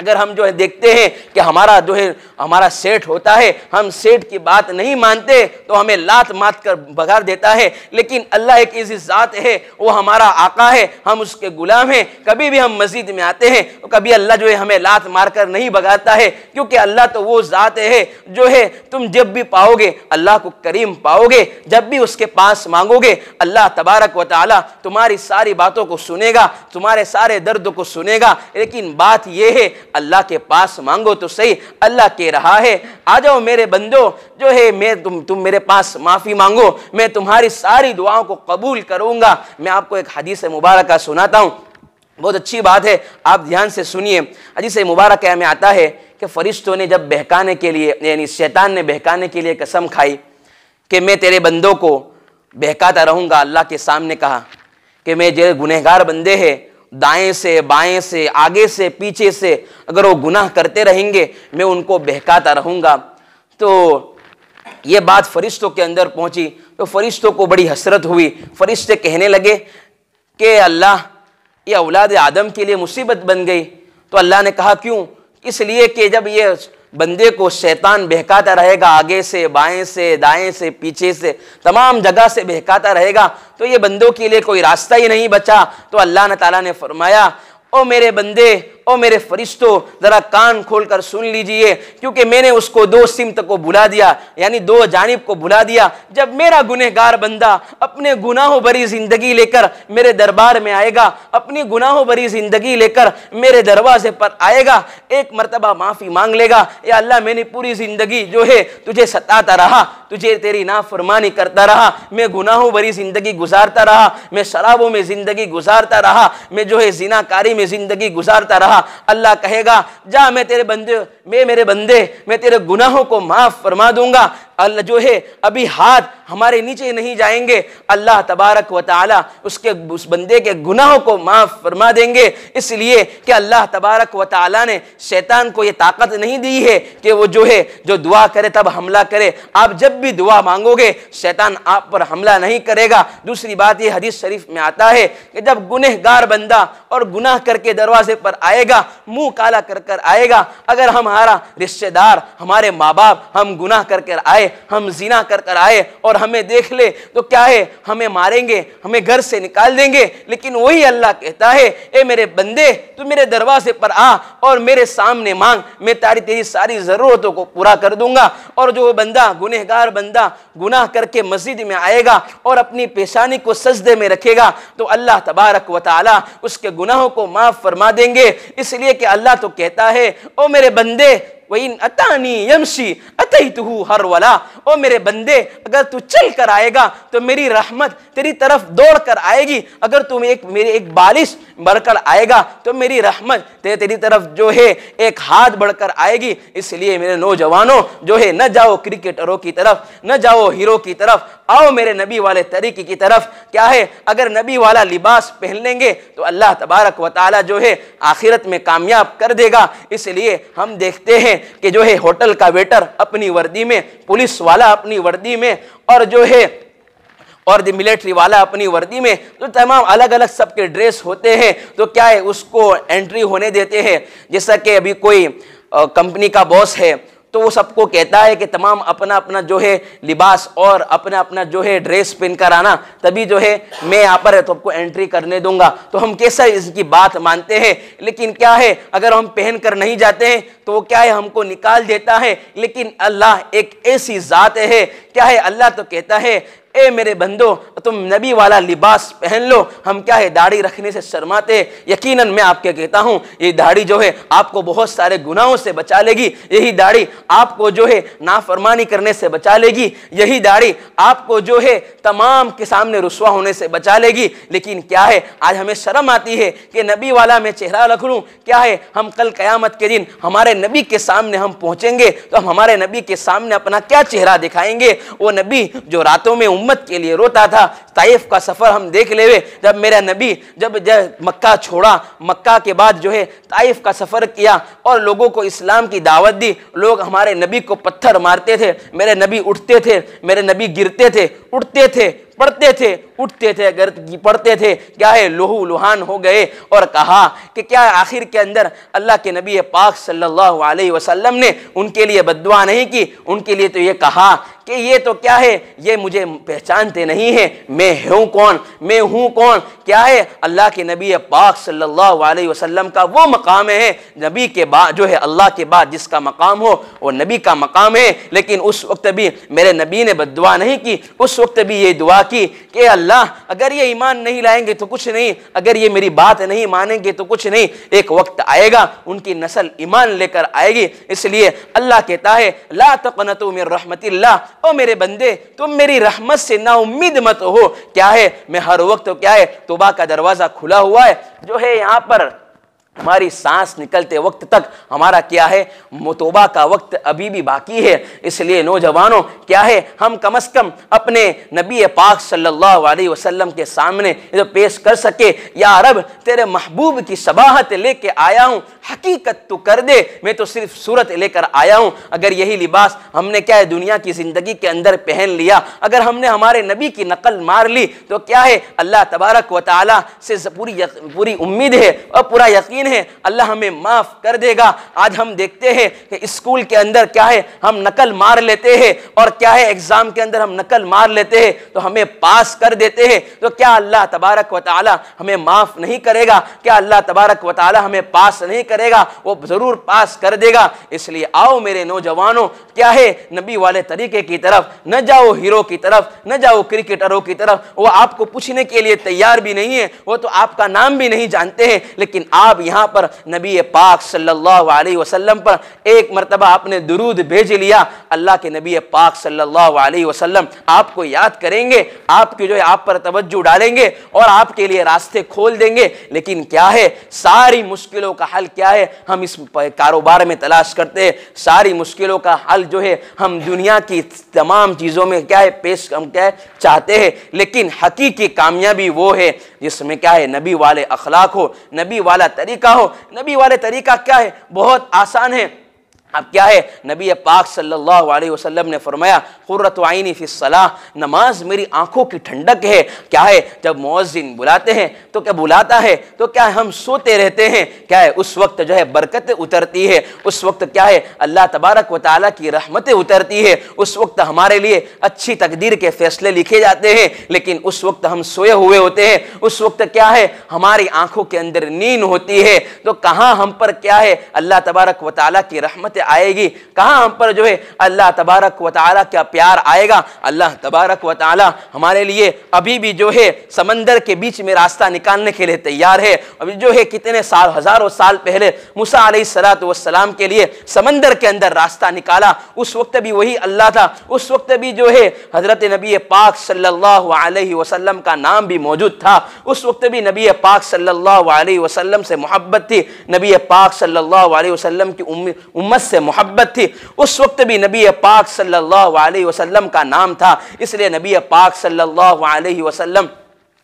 अगर हम जो है देखते हैं कि हमारा जो है हमारा सेठ होता है हम सेठ की बात नहीं मानते तो हमें लात मात कर बघार देता है लेकिन अल्लाह एक ऐसी ज़ात है वो हमारा आका है हम उसके गुलाम हैं कभी भी हम मस्जिद में आते हैं तो कभी अल्लाह जो है हमें लात मार कर नहीं भगाता है क्योंकि अल्लाह तो वो ज़ात है जो है तुम जब भी पाओगे अल्लाह को करीम पाओगे जब भी उसके पास मांगोगे अल्लाह तबारक व ताली तुम्हारी सारी बातों को सुनेगा तुम्हारे सारे दर्द को सुनेगा लेकिन बात यह है अल्लाह के पास मांगो तो सही अल्लाह कह रहा है आ जाओ मेरे बंदो जो है मैं तुम तुम मेरे पास माफ़ी मांगो मैं तुम्हारी सारी दुआओं को कबूल करूँगा मैं आपको एक हदीस मुबारक सुनाता हूँ बहुत अच्छी बात है आप ध्यान से सुनिए से मुबारक में आता है कि फरिश्तों ने जब बहकाने के लिए यानी शैतान ने बहकाने के लिए कसम खाई कि मैं तेरे बंदों को बहकाता रहूँगा अल्लाह के सामने कहा कि मैं जो गुनहगार बंदे हैं दाएं से बाएं से आगे से पीछे से अगर वो गुनाह करते रहेंगे मैं उनको बहकाता रहूँगा तो ये बात फरिश्तों के अंदर पहुँची तो फरिश्तों को बड़ी हसरत हुई फरिश्ते कहने लगे कि अल्लाह ये औलाद आदम के लिए मुसीबत बन गई तो अल्लाह ने कहा क्यों इसलिए कि जब ये बंदे को शैतान बहकाता रहेगा आगे से बाएं से दाएं से पीछे से तमाम जगह से बहकाता रहेगा तो ये बंदों के लिए कोई रास्ता ही नहीं बचा तो अल्लाह ताला ने फरमाया ओ मेरे बंदे ओ मेरे फरिश्तों ज़रा कान खोल कर सुन लीजिए क्योंकि मैंने उसको दो सिमत को बुला दिया यानी दो जानब को बुला दिया जब मेरा गुनहगार बंदा अपने गुनाहों भरी ज़िंदगी लेकर मेरे दरबार में आएगा अपनी गुनाहों भरी ज़िंदगी लेकर मेरे दरवाजे पर आएगा एक मरतबा माफ़ी मांग लेगा या अल्लाह मैंने पूरी ज़िंदगी जो है तुझे सताता रहा तुझे तेरी नाफरमानी करता रहा मैं गुनाहों भरी ज़िंदगी गुजारता रहा मैं शराबों में ज़िंदगी गुजारता रहा मैं जो है जिनाकारी में ज़िंदगी गुजारता रहा होगा अल्लाह कहेगा जा मैं तेरे बंदे मैं मेरे बंदे मैं तेरे गुनाहों को माफ़ फरमा दूंगा अल्लाह जो है अभी हाथ हमारे नीचे नहीं जाएंगे अल्लाह तबारक व ताला उसके उस बंदे के गुनाहों को माफ़ फरमा देंगे इसलिए कि अल्लाह तबारक व ताला ने शैतान को ये ताकत नहीं दी है कि वो जो है जो दुआ करे तब हमला करे आप जब भी दुआ मांगोगे शैतान आप पर हमला नहीं करेगा दूसरी बात ये हदीस शरीफ में आता है कि जब गुनहगार बंदा और गुनाह करके दरवाजे पर आएगा मुँह काला कर कर आएगा अगर हमारा रिश्तेदार हमारे माँ बाप हम गुनाह कर कर आए आए हम जीना कर कर आए और हमें देख ले तो क्या है हमें मारेंगे हमें घर से निकाल देंगे लेकिन वही अल्लाह कहता है ए मेरे बंदे तू मेरे दरवाजे पर आ और मेरे सामने मांग मैं तारी तेरी सारी ज़रूरतों को पूरा कर दूंगा और जो बंदा गुनहगार बंदा गुनाह करके मस्जिद में आएगा और अपनी पेशानी को सजदे में रखेगा तो अल्लाह तबारक व ताली उसके गुनाहों को माफ़ फरमा देंगे इसलिए कि अल्लाह तो कहता है ओ मेरे बंदे वही अतानी यमशी अतई हर वाला ओ मेरे बंदे अगर तू चल कर आएगा तो मेरी रहमत तेरी तरफ दौड़ कर आएगी अगर तुम एक मेरे एक बालिश बढ़कर आएगा तो मेरी रहमत ते, तेरी तरफ जो है एक हाथ बढ़कर आएगी इसलिए मेरे नौजवानों जो है न जाओ क्रिकेटरों की तरफ न जाओ हीरो की तरफ आओ मेरे नबी वाले तरीके की तरफ क्या है अगर नबी वाला लिबास पहन लेंगे तो अल्लाह तबारक व ताली जो है आखिरत में कामयाब कर देगा इसलिए हम देखते हैं कि जो है होटल का वेटर अपनी वर्दी में पुलिस वाला अपनी वर्दी में और जो है और द मिलिट्री वाला अपनी वर्दी में तो तमाम अलग अलग सबके ड्रेस होते हैं तो क्या है उसको एंट्री होने देते हैं जैसा कि अभी कोई कंपनी का बॉस है तो वो सबको कहता है कि तमाम अपना अपना जो है लिबास और अपना अपना जो है ड्रेस पहन कर आना तभी जो है मैं यहाँ पर है तो आपको एंट्री करने दूंगा तो हम कैसा इसकी बात मानते हैं लेकिन क्या है अगर हम पहन कर नहीं जाते हैं तो वो क्या है हमको निकाल देता है लेकिन अल्लाह एक ऐसी ज़ात है क्या है अल्लाह तो कहता है ए मेरे बंदो तुम नबी वाला लिबास पहन लो हम क्या है दाढ़ी रखने से शर्माते यकीनन मैं आपके कहता हूँ ये दाढ़ी जो है आपको बहुत सारे गुनाहों से बचा लेगी यही दाढ़ी आपको जो है नाफरमानी करने से बचा लेगी यही दाढ़ी आपको जो है तमाम के सामने रसुआ होने से बचा लेगी लेकिन क्या है आज हमें शर्म आती है कि नबी वाला मैं चेहरा रख लूँ क्या है हम कल क़यामत के दिन हमारे नबी के सामने हम पहुँचेंगे तो हम हमारे नबी के सामने अपना क्या चेहरा दिखाएंगे वो नबी जो रातों में उम्मत के लिए रोता था ताइफ का सफ़र हम देख ले जब मेरा नबी जब जब मक्का छोड़ा मक्का के बाद जो है ताइफ का सफ़र किया और लोगों को इस्लाम की दावत दी लोग हमारे नबी को पत्थर मारते थे मेरे नबी उठते थे मेरे नबी गिरते थे उठते थे पढ़ते थे उठते थे गर्द की पढ़ते थे क्या है लोहू लुहान हो गए और कहा कि क्या आखिर के अंदर अल्लाह के नबी पाक सल्लल्लाहु अलैहि वसल्लम ने उनके लिए बदवा नहीं की उनके लिए तो ये कहा कि ये तो क्या है ये मुझे पहचानते नहीं है मैं हूँ कौन मैं हूँ कौन क्या है अल्लाह के नबी पाक सल्लल्लाहु अलैहि वसल्लम का वो मकाम है नबी के बाद जो है अल्लाह के बाद जिसका मकाम हो वो नबी का मकाम है लेकिन उस वक्त भी मेरे नबी ने बदवा नहीं की उस वक्त भी ये दुआ की कि अल्लाह अगर ये ईमान नहीं लाएंगे तो कुछ नहीं अगर ये मेरी बात नहीं मानेंगे तो कुछ नहीं एक वक्त आएगा उनकी नस्ल ईमान लेकर आएगी इसलिए अल्लाह कहता है ला तकनतु मेर रहमतिल्ला ओ मेरे बंदे तुम मेरी रहमत से ना उम्मीद मत हो क्या है मैं हर वक्त क्या है तोबा का दरवाज़ा खुला हुआ है जो है यहाँ पर हमारी सांस निकलते वक्त तक हमारा क्या है मतोबा का वक्त अभी भी बाकी है इसलिए नौजवानों क्या है हम कम से कम अपने नबी पाक सल्लल्लाहु अलैहि वसल्लम के सामने जो पेश कर सके या रब तेरे महबूब की सबाहत लेके आया हूँ हकीकत तो कर दे मैं तो सिर्फ सूरत लेकर आया हूँ अगर यही लिबास हमने क्या है दुनिया की ज़िंदगी के अंदर पहन लिया अगर हमने हमारे नबी की नकल मार ली तो क्या है अल्लाह तबारक व ताली से पूरी पूरी उम्मीद है और पूरा यकीन यकीन है अल्लाह हमें माफ़ कर देगा आज हम देखते हैं कि स्कूल के अंदर क्या है हम नकल मार लेते हैं और क्या है एग्ज़ाम के अंदर हम नकल मार लेते हैं तो हमें पास कर देते हैं तो क्या अल्लाह तबारक व ताली हमें माफ़ नहीं करेगा क्या अल्लाह तबारक व ताली हमें पास नहीं करेगा वो ज़रूर पास कर देगा इसलिए आओ मेरे नौजवानों क्या है नबी वाले तरीके की तरफ न जाओ हीरो की तरफ न जाओ क्रिकेटरों की तरफ वो आपको पूछने के लिए तैयार भी नहीं है वो तो आपका नाम भी नहीं जानते हैं लेकिन आप यहाँ यहाँ पर नबी पाक सल्लल्लाहु अलैहि वसल्लम पर एक मरतबा आपने दुरूद भेज लिया अल्लाह के नबी पाक सल्लल्लाहु अलैहि वसल्लम आपको याद करेंगे आपकी जो है आप पर तवज्जो डालेंगे और आपके लिए रास्ते खोल देंगे लेकिन क्या है सारी मुश्किलों का हल क्या है हम इस कारोबार में तलाश करते हैं सारी मुश्किलों का हल जो है हम दुनिया की तमाम चीज़ों में क्या है पेश हम क्या है चाहते हैं लेकिन हकीकी कामयाबी वो है जिसमें क्या है नबी वाले अखलाक हो नबी वाला तरीका हो नबी वाले तरीका क्या है बहुत आसान है अब क्या है नबी पाक सल्लल्लाहु अलैहि वसल्लम ने फरमाया क़ुर्रत फिस सलाह नमाज मेरी आंखों की ठंडक है क्या है जब मोजिन बुलाते हैं तो क्या बुलाता है तो क्या हम सोते रहते हैं क्या है उस वक्त जो है बरकत उतरती है उस वक्त क्या है अल्लाह तबारक व ताली की रहमतें उतरती है उस वक्त हमारे लिए अच्छी तकदीर के फ़ैसले लिखे जाते हैं लेकिन उस वक्त हम सोए हुए होते हैं उस वक्त क्या है हमारी आंखों के अंदर नींद होती है तो कहाँ हम पर क्या है अल्लाह तबारक व ताली की रहमत आएगी कहाँ हम पर जो है अल्लाह तबारक व ताली का प्यार आएगा अल्लाह तबारक व ताली हमारे लिए अभी भी जो है समंदर के बीच में रास्ता निकालने के लिए तैयार है अभी जो है कितने साल हज़ारों साल पहले मूसा सलात वसलाम के लिए समंदर के अंदर रास्ता निकाला उस वक्त भी वही अल्लाह था उस वक्त भी जो है हज़रत नबी पाक सल्लल्लाहु अलैहि वसल्लम का नाम भी मौजूद था उस वक्त भी नबी पाक सल्लल्लाहु अलैहि वसल्लम से मोहब्बत थी नबी पाक सल्लल्लाहु अलैहि वसल्लम की उम्मत से मोहब्बत थी उस वक्त भी नबी पाक सल्लल्लाहु अलैहि वसल्लम का नाम था इसलिए नबी पाक सल्लल्लाहु अलैहि वसल्लम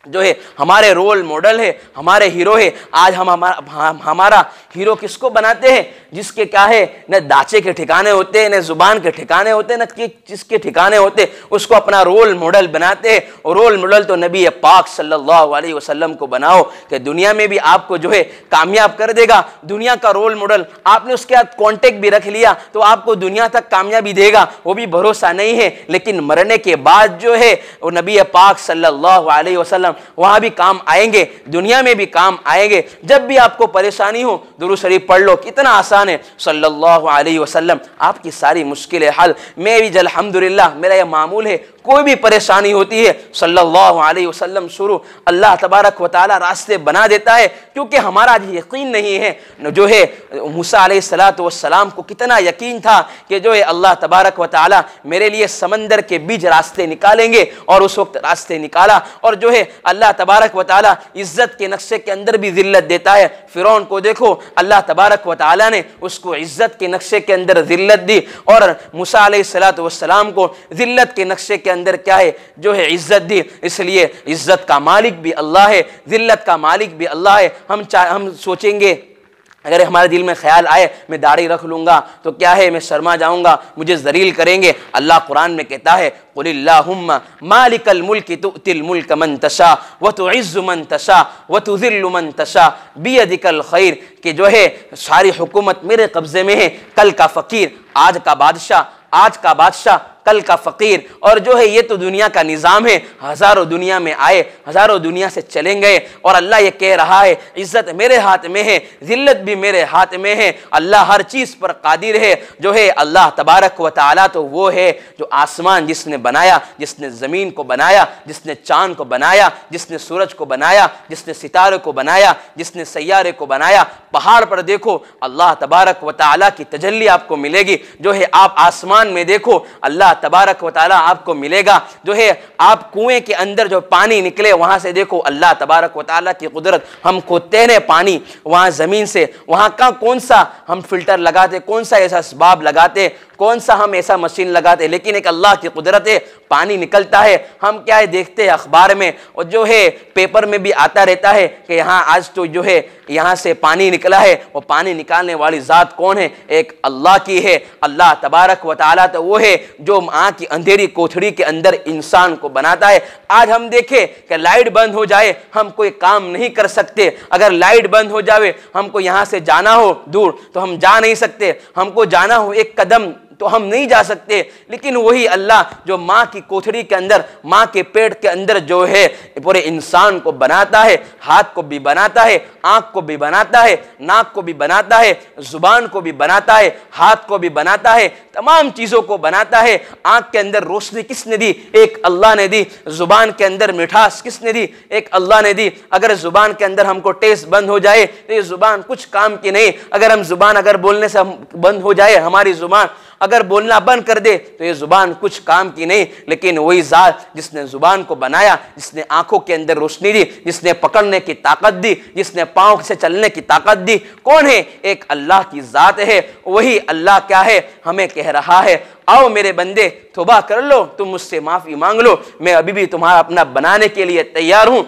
जो है हमारे रोल मॉडल है हमारे हीरो है आज हम हमारा हमारा हीरो किसको बनाते हैं जिसके क्या है न दाचे के ठिकाने होते हैं न जुबान के ठिकाने होते हैं न जिसके ठिकाने होते उसको अपना रोल मॉडल बनाते हैं और रोल मॉडल तो नबी पाक सल्लल्लाहु अलैहि वसल्लम को बनाओ कि दुनिया में भी आपको जो है कामयाब कर देगा दुनिया का रोल मॉडल आपने उसके साथ कॉन्टेक्ट भी रख लिया तो आपको दुनिया तक कामयाबी देगा वो भी भरोसा नहीं है लेकिन मरने के बाद जो है वो नबी पाक सल्ला वसलम वसल्लम वहाँ भी काम आएंगे दुनिया में भी काम आएंगे जब भी आपको परेशानी हो दुरू शरीफ पढ़ लो कितना आसान है सल्लल्लाहु अलैहि वसल्लम आपकी सारी मुश्किलें हल भी जलहमदिल्ला मेरा यह मामूल है कोई भी परेशानी होती है सल्लल्लाहु अलैहि वसल्लम शुरू अल्लाह तबारक व रास्ते बना देता है क्योंकि हमारा आज यकीन नहीं है जो है मूसा सलाम को कितना यकीन था कि जो है अल्लाह तबारक व मेरे लिए समंदर के बीच रास्ते निकालेंगे और उस वक्त रास्ते निकाला और जो है अल्लाह तबारक व ताली इज़्ज़त के नक्शे के अंदर भी ज़िल्लत देता है फ़िरौन को देखो अल्लाह तबारक व ताली ने उसको इज़्ज़त के नक्शे के अंदर ज़िल्लत दी और मूसा सलात को ज़िल्लत के नक्शे के अंदर क्या है जो है इज़्ज़त दी इसलिए इज़्ज़त का मालिक भी अल्लाह है ज़िल्लत का मालिक भी अल्लाह है हम चाह हम सोचेंगे अगर हमारे दिल में ख्याल आए मैं दाढ़ी रख लूँगा तो क्या है मैं शर्मा जाऊँगा मुझे जरील करेंगे अल्लाह कुरान में कहता है कुल्लाम मालिकल मुल्क तुतिल मुल्क मन तशा व तो इज़्ज़ुमन तशा व तुज़िल्लुमन तशा अदिकल खैर कि जो है सारी हुकूमत मेरे कब्ज़े में है कल का फ़कीर आज का बादशाह आज का बादशाह कल का फ़कीर और जो है ये तो दुनिया का निज़ाम है हज़ारों दुनिया में आए हज़ारों दुनिया से चले गए और अल्लाह ये कह रहा है इज़्ज़त मेरे हाथ में है ज़िल्लत भी मेरे हाथ में है अल्लाह हर चीज़ पर कादिर है जो है अल्लाह तबारक व ताली तो वो है जो आसमान जिसने बनाया जिसने ज़मीन को बनाया जिसने चांद को बनाया जिसने सूरज को बनाया जिसने सितारे को बनाया जिसने सैारे को बनाया पहाड़ पर देखो अल्लाह तबारक व ताली की तजल्ली आपको मिलेगी जो है आप आसमान में देखो अल्लाह तबारक वाली आपको मिलेगा जो है आप कुएं के अंदर जो पानी निकले वहाँ से देखो अल्लाह तबारक वाली की कुदरत हम खोदते रहे पानी वहाँ ज़मीन से वहाँ का कौन सा हम फिल्टर लगाते कौन सा ऐसा इसबाब लगाते कौन सा हम ऐसा मशीन लगाते हैं लेकिन एक अल्लाह की कुदरत है पानी निकलता है हम क्या है देखते हैं अखबार में और जो है पेपर में भी आता रहता है कि यहाँ आज तो जो है यहाँ से पानी निकला है वो पानी निकालने वाली ज़ात कौन है एक अल्लाह की है अल्लाह तबारक व ताली तो वो है जो माँ की अंधेरी कोठड़ी के अंदर इंसान को बनाता है आज हम देखें कि लाइट बंद हो जाए हम कोई काम नहीं कर सकते अगर लाइट बंद हो जाए हमको यहाँ से जाना हो दूर तो हम जा नहीं सकते हमको जाना हो एक कदम तो हम नहीं जा सकते लेकिन वही अल्लाह जो माँ की कोठरी के अंदर माँ के पेट के अंदर जो है पूरे इंसान को बनाता है हाथ को भी बनाता है आँख को भी बनाता है नाक को भी बनाता है ज़ुबान को भी बनाता है हाथ को भी बनाता है तमाम चीज़ों को बनाता है आँख के अंदर रोशनी किसने दी एक अल्लाह ने दी ज़ुबान के अंदर मिठास किसने दी एक अल्लाह ने दी अगर ज़ुबान के अंदर हमको टेस्ट बंद हो जाए तो ये ज़ुबान कुछ काम की नहीं अगर हम ज़ुबान अगर बोलने से बंद हो जाए हमारी ज़ुबान अगर बोलना बंद कर दे तो ये ज़ुबान कुछ काम की नहीं लेकिन वही ज़ात जिसने ज़ुबान को बनाया जिसने आंखों के अंदर रोशनी दी जिसने पकड़ने की ताकत दी जिसने पाँव से चलने की ताकत दी कौन है एक अल्लाह की ज़ात है वही अल्लाह क्या है हमें कह रहा है आओ मेरे बंदे तोबा कर लो तुम मुझसे माफ़ी मांग लो मैं अभी भी तुम्हारा अपना बनाने के लिए तैयार हूँ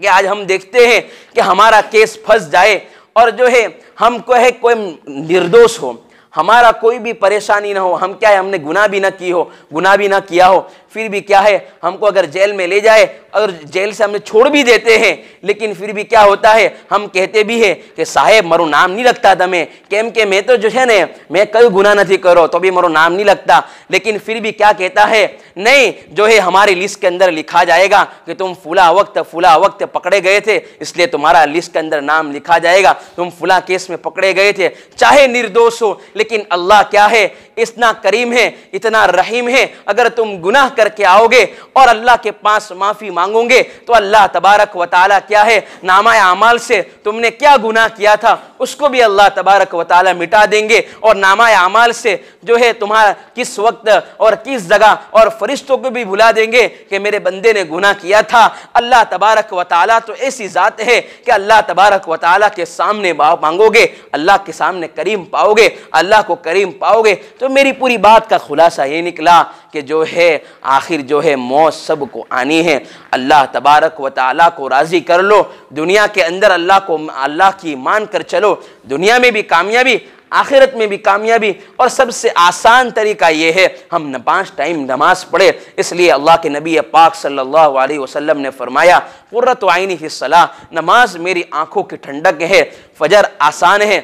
कि आज हम देखते हैं कि हमारा केस फंस जाए और जो है हम है कोई निर्दोष हो हमारा कोई भी परेशानी ना हो हम क्या है हमने गुना भी ना की हो गुना भी ना किया हो फिर भी क्या है हमको अगर जेल में ले जाए अगर जेल से हमें छोड़ भी देते हैं लेकिन फिर भी क्या होता है हम कहते भी है कि साहेब मरु नाम नहीं लगता मैं कैम के मैं तो जो है ना मैं कभी गुना नहीं करो तो भी मरो नाम नहीं लगता लेकिन फिर भी क्या कहता है नहीं जो है हमारी लिस्ट के अंदर लिखा जाएगा कि तुम फुला वक्त फुला वक्त पकड़े गए थे इसलिए तुम्हारा लिस्ट के अंदर नाम लिखा जाएगा तुम फुला केस में पकड़े गए थे चाहे निर्दोष हो लेकिन अल्लाह क्या है इतना करीम है इतना रहीम है अगर तुम गुनाह कर करके आओगे और अल्लाह के पास माफ़ी मांगोगे तो अल्लाह तबारक व ताली क्या है नामा अमाल से तुमने क्या गुनाह किया था उसको भी अल्लाह तबारक व ताली मिटा देंगे और नामा अमाल से जो है तुम्हारा किस वक्त और किस जगह और फरिश्तों को भी भुला देंगे कि मेरे बंदे ने गुनाह किया था अल्लाह तबारक व ताली तो ऐसी ज़ात है कि अल्लाह तबारक व ताली के सामने मांगोगे अल्लाह के सामने करीम पाओगे अल्लाह को करीम पाओगे तो मेरी पूरी बात का खुलासा ये निकला कि जो है आखिर जो है मौत सब को आनी है अल्लाह तबारक व ताली को राज़ी कर लो दुनिया के अंदर अल्लाह को अल्लाह की मान कर चलो दुनिया में भी कामयाबी आखिरत में भी कामयाबी और सबसे आसान तरीका ये है हम न पाँच टाइम नमाज पढ़े इसलिए अल्लाह के नबी पाक सल्लल्लाहु अलैहि वसल्लम ने फरमाया क़ुर्रत आइनी हिस्सला नमाज मेरी आँखों की ठंडक है फजर आसान है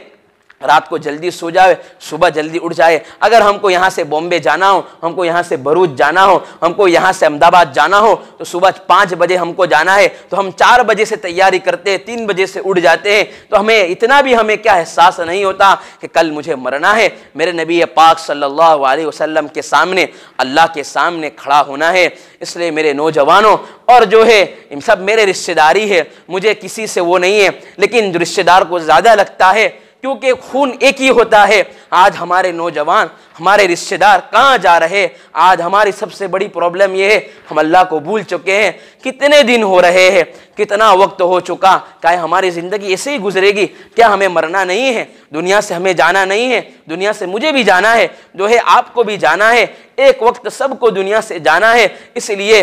रात को जल्दी सो जाए सुबह जल्दी उठ जाए अगर हमको यहाँ से बॉम्बे जाना हो हमको यहाँ से भरूच जाना हो हमको यहाँ से अहमदाबाद जाना हो तो सुबह पाँच बजे हमको जाना है तो हम चार बजे से तैयारी करते हैं तीन बजे से उठ जाते हैं तो हमें इतना भी हमें क्या एहसास नहीं होता कि कल मुझे मरना है मेरे नबी पाक सल्ला वसलम के सामने अल्लाह के सामने खड़ा होना है इसलिए मेरे नौजवानों और जो है इन सब मेरे रिश्तेदारी है मुझे किसी से वो नहीं है लेकिन रिश्तेदार को ज़्यादा लगता है क्योंकि खून एक ही होता है आज हमारे नौजवान हमारे रिश्तेदार कहाँ जा रहे आज हमारी सबसे बड़ी प्रॉब्लम यह है हम अल्लाह को भूल चुके हैं कितने दिन हो रहे हैं कितना वक्त हो चुका क्या हमारी ज़िंदगी ऐसे ही गुजरेगी क्या हमें मरना नहीं है दुनिया से हमें जाना नहीं है दुनिया से मुझे भी जाना है जो है आपको भी जाना है एक वक्त सबको दुनिया से जाना है इसलिए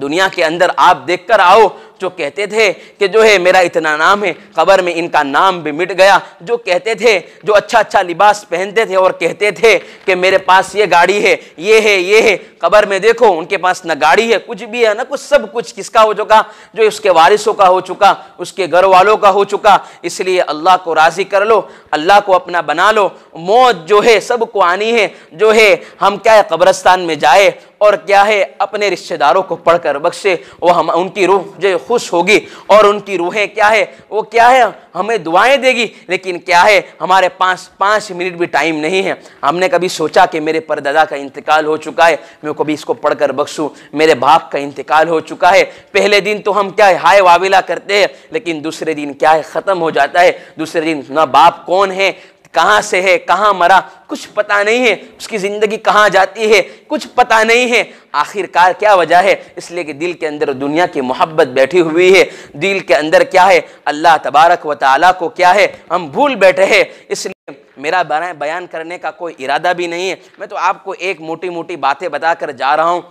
दुनिया के अंदर आप देखकर आओ जो कहते थे कि जो है मेरा इतना नाम है खबर में इनका नाम भी मिट गया जो कहते थे जो अच्छा अच्छा लिबास पहनते थे और कहते थे कि मेरे पास ये गाड़ी है ये है ये है खबर में देखो उनके पास ना गाड़ी है कुछ भी है ना कुछ सब कुछ किसका हो चुका जो उसके वारिसों का हो चुका उसके घर वालों का हो चुका इसलिए अल्लाह को राज़ी कर लो अल्लाह को अपना बना लो मौत जो है सब को आनी है जो है हम क्या है कब्रस्तान में जाए और क्या है अपने रिश्तेदारों को पढ़कर बख्शे वो हम उनकी रूह जो खुश होगी और उनकी रूहें क्या है वो क्या है हमें दुआएं देगी लेकिन क्या है हमारे पास पाँच मिनट भी टाइम नहीं है हमने कभी सोचा कि मेरे परदादा का इंतकाल हो चुका है मैं कभी इसको पढ़कर बख्शूँ मेरे बाप का इंतकाल हो चुका है पहले दिन तो हम क्या है हाय वाविला करते हैं लेकिन दूसरे दिन क्या है ख़त्म हो जाता है दूसरे दिन ना बाप कौन है कहाँ से है कहाँ मरा कुछ पता नहीं है उसकी ज़िंदगी कहाँ जाती है कुछ पता नहीं है आखिरकार क्या वजह है इसलिए कि दिल के अंदर दुनिया की मोहब्बत बैठी हुई है दिल के अंदर क्या है अल्लाह तबारक व ताली को क्या है हम भूल बैठे हैं इसलिए मेरा बयान करने का कोई इरादा भी नहीं है मैं तो आपको एक मोटी मोटी बातें बताकर जा रहा हूँ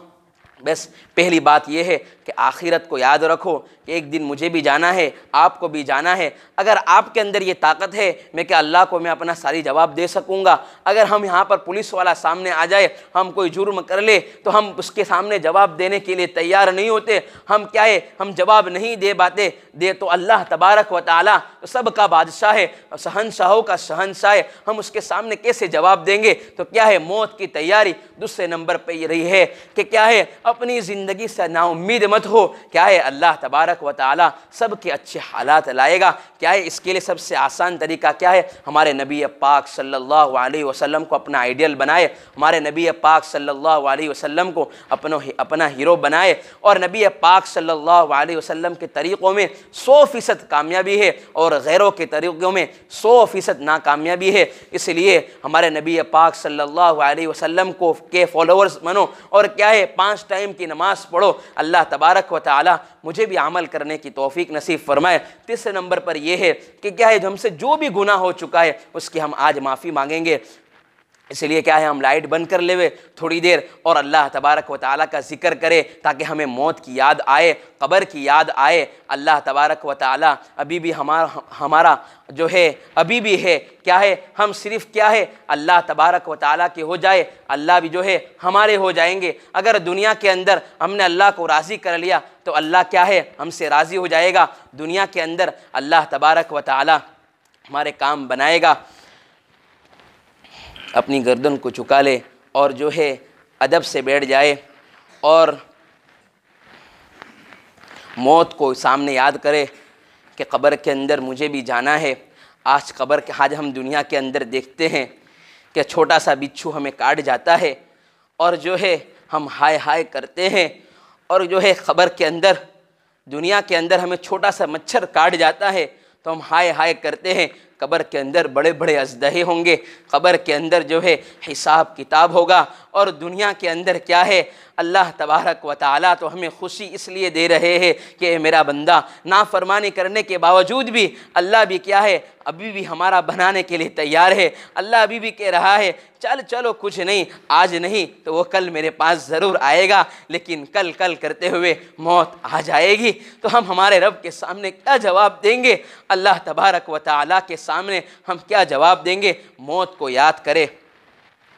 बस पहली बात यह है कि आखिरत को याद रखो कि एक दिन मुझे भी जाना है आपको भी जाना है अगर आपके अंदर ये ताकत है मैं क्या अल्लाह को मैं अपना सारी जवाब दे सकूँगा अगर हम यहाँ पर पुलिस वाला सामने आ जाए हम कोई जुर्म कर ले तो हम उसके सामने जवाब देने के लिए तैयार नहीं होते हम क्या है हम जवाब नहीं दे पाते दे तो अल्लाह तबारक व ताली तो सब का बादशाह है सहनशाहों का सहनशाह है हम उसके सामने कैसे जवाब देंगे तो क्या है मौत की तैयारी दूसरे नंबर पर रही है कि क्या है अब अपनी ज़िंदगी से नाउमीद मत हो क्या है अल्लाह तबारक व ताली सब के अच्छे हालात लाएगा क्या है इसके लिए सबसे आसान तरीका क्या है हमारे नबी पाक सल्लल्लाहु अलैहि वसल्लम को अपना आइडियल बनाए हमारे नबी पाक सल्लल्लाहु अलैहि वसल्लम को अपनो अपना हीरो बनाए और नबी पाक सल्लल्लाहु अलैहि वसल्लम के तरीक़ों में सौ फ़ीसद कामयाबी है और गैरों के तरीक़ों में सौ फ़ीसद नाकामयाबी है इसलिए हमारे नबी पाक सल्लल्लाहु अलैहि वसल्लम को के फॉलोअर्स बनो और क्या है पाँच टाइम की नमाज़ पढ़ो अल्लाह तबारक व ताली मुझे भी अमल करने की तोफ़ी नसीब फरमाए तीसरे नंबर पर यह है कि क्या है हमसे जो भी गुना हो चुका है उसकी हम आज माफ़ी मांगेंगे इसलिए क्या है हम लाइट बंद कर लेवे थोड़ी देर और अल्लाह तबारक व ताली का जिक्र करें ताकि हमें मौत की याद आए कब्र की याद आए अल्लाह तबारक व ताली अभी भी हमारा हमारा जो है अभी भी है क्या है हम सिर्फ क्या है अल्लाह तबारक व ताली के हो जाए अल्लाह भी जो है हमारे हो जाएंगे अगर दुनिया के अंदर हमने अल्लाह को राज़ी कर लिया तो अल्लाह क्या है हमसे राज़ी हो जाएगा दुनिया के अंदर अल्लाह तबारक व ताली हमारे काम बनाएगा अपनी गर्दन को चुका ले और जो है अदब से बैठ जाए और मौत को सामने याद करे कि कब्र के अंदर मुझे भी जाना है आज कब्र के आज हम दुनिया के अंदर देखते हैं कि छोटा सा बिच्छू हमें काट जाता है और जो है हम हाय हाय करते हैं और जो है ख़बर के अंदर दुनिया के अंदर हमें छोटा सा मच्छर काट जाता है तो हम हाय हाय करते हैं कब्र के अंदर बड़े बड़े अजदहे होंगे कब्र के अंदर जो है हिसाब किताब होगा और दुनिया के अंदर क्या है अल्लाह तबारक व ताली तो हमें खुशी इसलिए दे रहे हैं कि मेरा बंदा नाफरमानी करने के बावजूद भी अल्लाह भी क्या है अभी भी हमारा बनाने के लिए तैयार है अल्लाह अभी भी कह रहा है चल चलो कुछ नहीं आज नहीं तो वो कल मेरे पास ज़रूर आएगा लेकिन कल कल करते हुए मौत आ जाएगी तो हम हमारे रब के सामने क्या जवाब देंगे अल्लाह तबारक व ताली के सामने हम क्या जवाब देंगे मौत को याद करें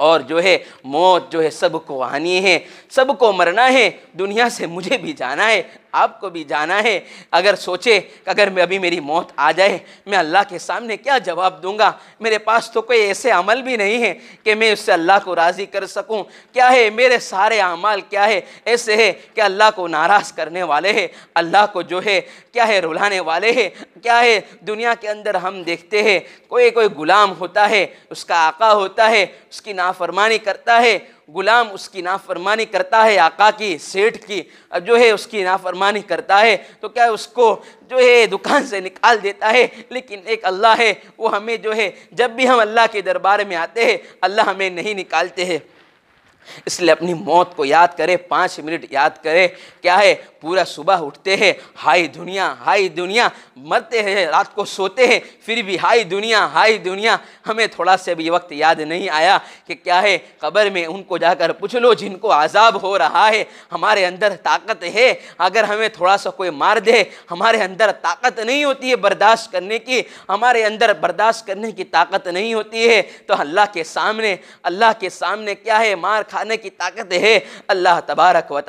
और जो है मौत जो है सबको आनी है सबको मरना है दुनिया से मुझे भी जाना है आपको भी जाना है अगर सोचे अगर मैं अभी मेरी मौत आ जाए मैं अल्लाह के सामने क्या जवाब दूंगा मेरे पास तो कोई ऐसे अमल भी नहीं है कि मैं उससे अल्लाह को राज़ी कर सकूं क्या है मेरे सारे अमाल क्या है ऐसे है कि अल्लाह को नाराज़ करने वाले हैं अल्लाह को जो है क्या है रुलाने वाले हैं क्या है दुनिया के अंदर हम देखते हैं कोई कोई ग़ुलाम होता है उसका आका होता है उसकी नाफरमानी करता है गुलाम उसकी नाफरमानी करता है आका की सेठ की अब जो है उसकी नाफरमानी करता है तो क्या उसको जो है दुकान से निकाल देता है लेकिन एक अल्लाह है वो हमें जो है जब भी हम अल्लाह के दरबार में आते हैं अल्लाह हमें नहीं निकालते हैं इसलिए अपनी मौत को याद करें पाँच मिनट याद करें क्या है पूरा सुबह उठते हैं हाय दुनिया हाय दुनिया मरते हैं रात को सोते हैं फिर भी हाय दुनिया हाय दुनिया हमें थोड़ा से भी वक्त याद नहीं आया कि क्या है कब्र में उनको जाकर पूछ लो जिनको आज़ाब हो रहा है हमारे अंदर ताकत है अगर हमें थोड़ा सा कोई मार दे हमारे अंदर ताकत नहीं होती है बर्दाश्त करने की हमारे अंदर बर्दाश्त करने की ताकत नहीं होती है तो अल्लाह के सामने अल्लाह के सामने क्या है मार खाने की ताकत है अल्लाह तबारक व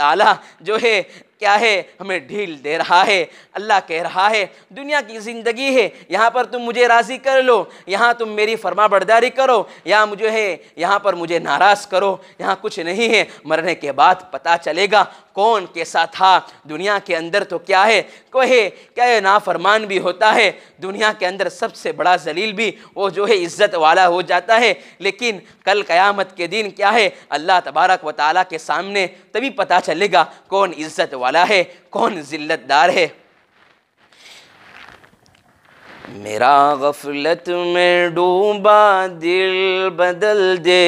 जो है क्या है हमें ढील दे रहा है अल्लाह कह रहा है दुनिया की ज़िंदगी है यहाँ पर तुम मुझे राज़ी कर लो यहाँ तुम मेरी फरमा बरदारी करो यहाँ मुझे है यहाँ पर मुझे नाराज़ करो यहाँ कुछ नहीं है मरने के बाद पता चलेगा कौन कैसा था दुनिया के अंदर तो क्या है कोहे क्या नाफरमान भी होता है दुनिया के अंदर सबसे बड़ा जलील भी वो जो है इज़्ज़त वाला हो जाता है लेकिन कल क़यामत के दिन क्या है अल्लाह तबारक व ताली के सामने तभी पता चलेगा कौन इज़्ज़त वाला है कौन ज़िल्लतदार है मेरा गफलत में डूबा दिल बदल दे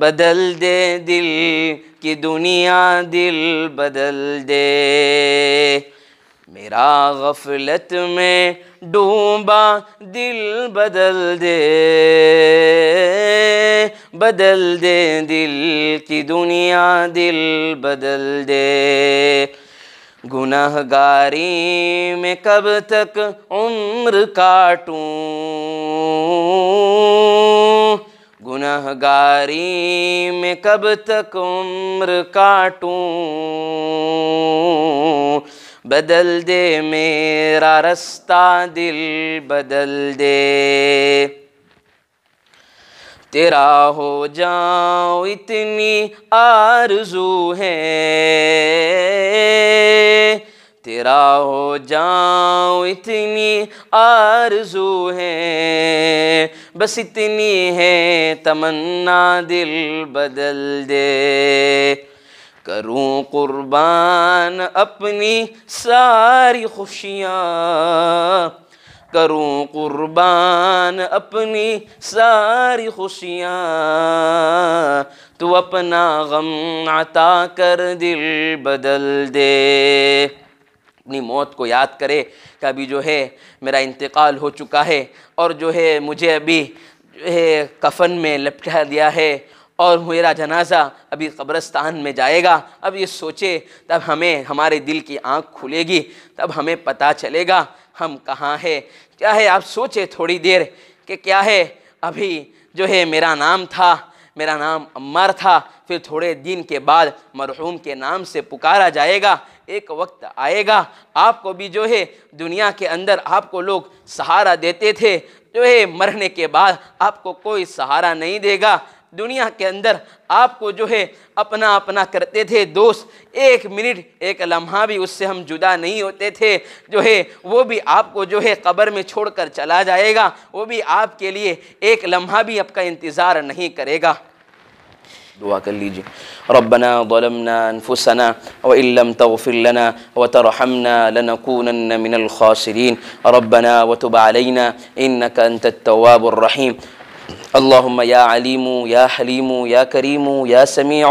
बदल दे दिल की दुनिया दिल बदल दे मेरा गफलत में डूबा दिल बदल दे बदल दे दिल की दुनिया दिल बदल दे गुनाहगारी में कब तक उम्र काटूं गुनहगारी में कब तक उम्र काटूं बदल दे मेरा रास्ता दिल बदल दे तेरा हो जाओ इतनी आरजू है तेरा हो जाऊँ इतनी आरजू है बस इतनी है तमन्ना दिल बदल दे करूँ कुर्बान अपनी सारी खुशियाँ करूँ कुर्बान अपनी सारी खुशियाँ तू अपना गम अता कर दिल बदल दे अपनी मौत को याद करे कि अभी जो है मेरा इंतकाल हो चुका है और जो है मुझे अभी जो है कफन में लपटा दिया है और मेरा जनाजा अभी कब्रस्तान में जाएगा अब ये सोचे तब हमें हमारे दिल की आँख खुलेगी तब हमें पता चलेगा हम कहाँ है क्या है आप सोचे थोड़ी देर कि क्या है अभी जो है मेरा नाम था मेरा नाम अम्मार था फिर थोड़े दिन के बाद मरहूम के नाम से पुकारा जाएगा एक वक्त आएगा आपको भी जो है दुनिया के अंदर आपको लोग सहारा देते थे जो है मरने के बाद आपको कोई सहारा नहीं देगा दुनिया के अंदर आपको जो है अपना अपना करते थे दोस्त एक मिनट एक लम्हा भी उससे हम जुदा नहीं होते थे जो है वो भी आपको जो है कब्र में छोड़कर चला जाएगा वो भी आपके लिए एक लम्हा भी आपका इंतज़ार नहीं करेगा دعا کر لیجئے ربنا ظلمنا انفسنا وان لم تغفر لنا وترحمنا لنكونن من الخاسرين ربنا وتب علينا انك انت التواب الرحيم اللهم يا عليم يا حليم يا كريم يا سميع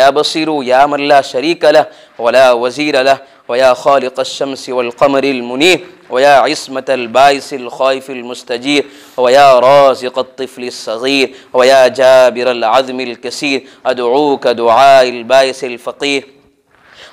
يا بصير يا من لا شريك له ولا وزير له ويا خالق الشمس والقمر المنير ويا عصمة البائس الخائف المستجير ويا رازق الطفل الصغير ويا جابر العذم الكسير أدعوك دعاء البائس الفقير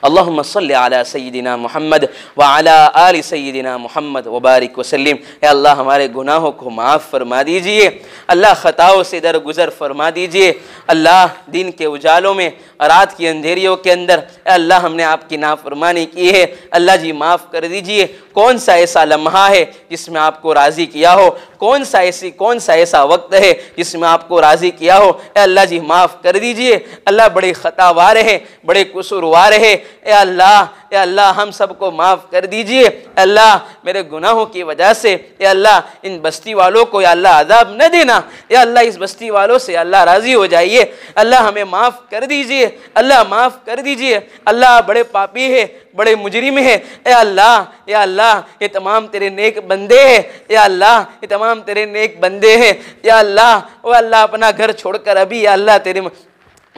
अल्लाह على سيدنا محمد وعلى ال आल محمد मोहम्मद वबारक يا الله हमारे गुनाहों को माफ़ फरमा दीजिए अल्लाह ख़ताओं से दरगुजर फरमा दीजिए अल्लाह दिन के उजालों में रात की अंधेरियों के अंदर अल्लाह हमने आपकी नाफरमानी की है अल्लाह जी माफ़ कर दीजिए कौन सा ऐसा लम्हा है जिसमें आपको राज़ी किया हो कौन सा ऐसी कौन सा ऐसा वक्त है जिसमें आपको राज़ी किया हो ए अल्लाह जी माफ़ कर दीजिए अल्लाह बड़े ख़तावार है बड़े कसूरवार है ए अल्लाह ए अल्लाह हम सबको माफ़ कर दीजिए अल्लाह मेरे गुनाहों की वजह से ए अल्लाह इन बस्ती वालों को या अल्लाह अदाब न देना या अल्लाह इस बस्ती वालों से अल्लाह राज़ी हो जाइए अल्लाह हमें माफ़ कर दीजिए अल्लाह माफ़ कर दीजिए अल्लाह बड़े पापी है बड़े मुजरिम है ए अल्लाह या अल्लाह ये तमाम तेरे नेक बंदे हैं या अल्लाह ये तमाम तेरे नेक बंदे हैं या अल्लाह वो अल्लाह अपना घर छोड़कर अभी या अल्लाह तेरे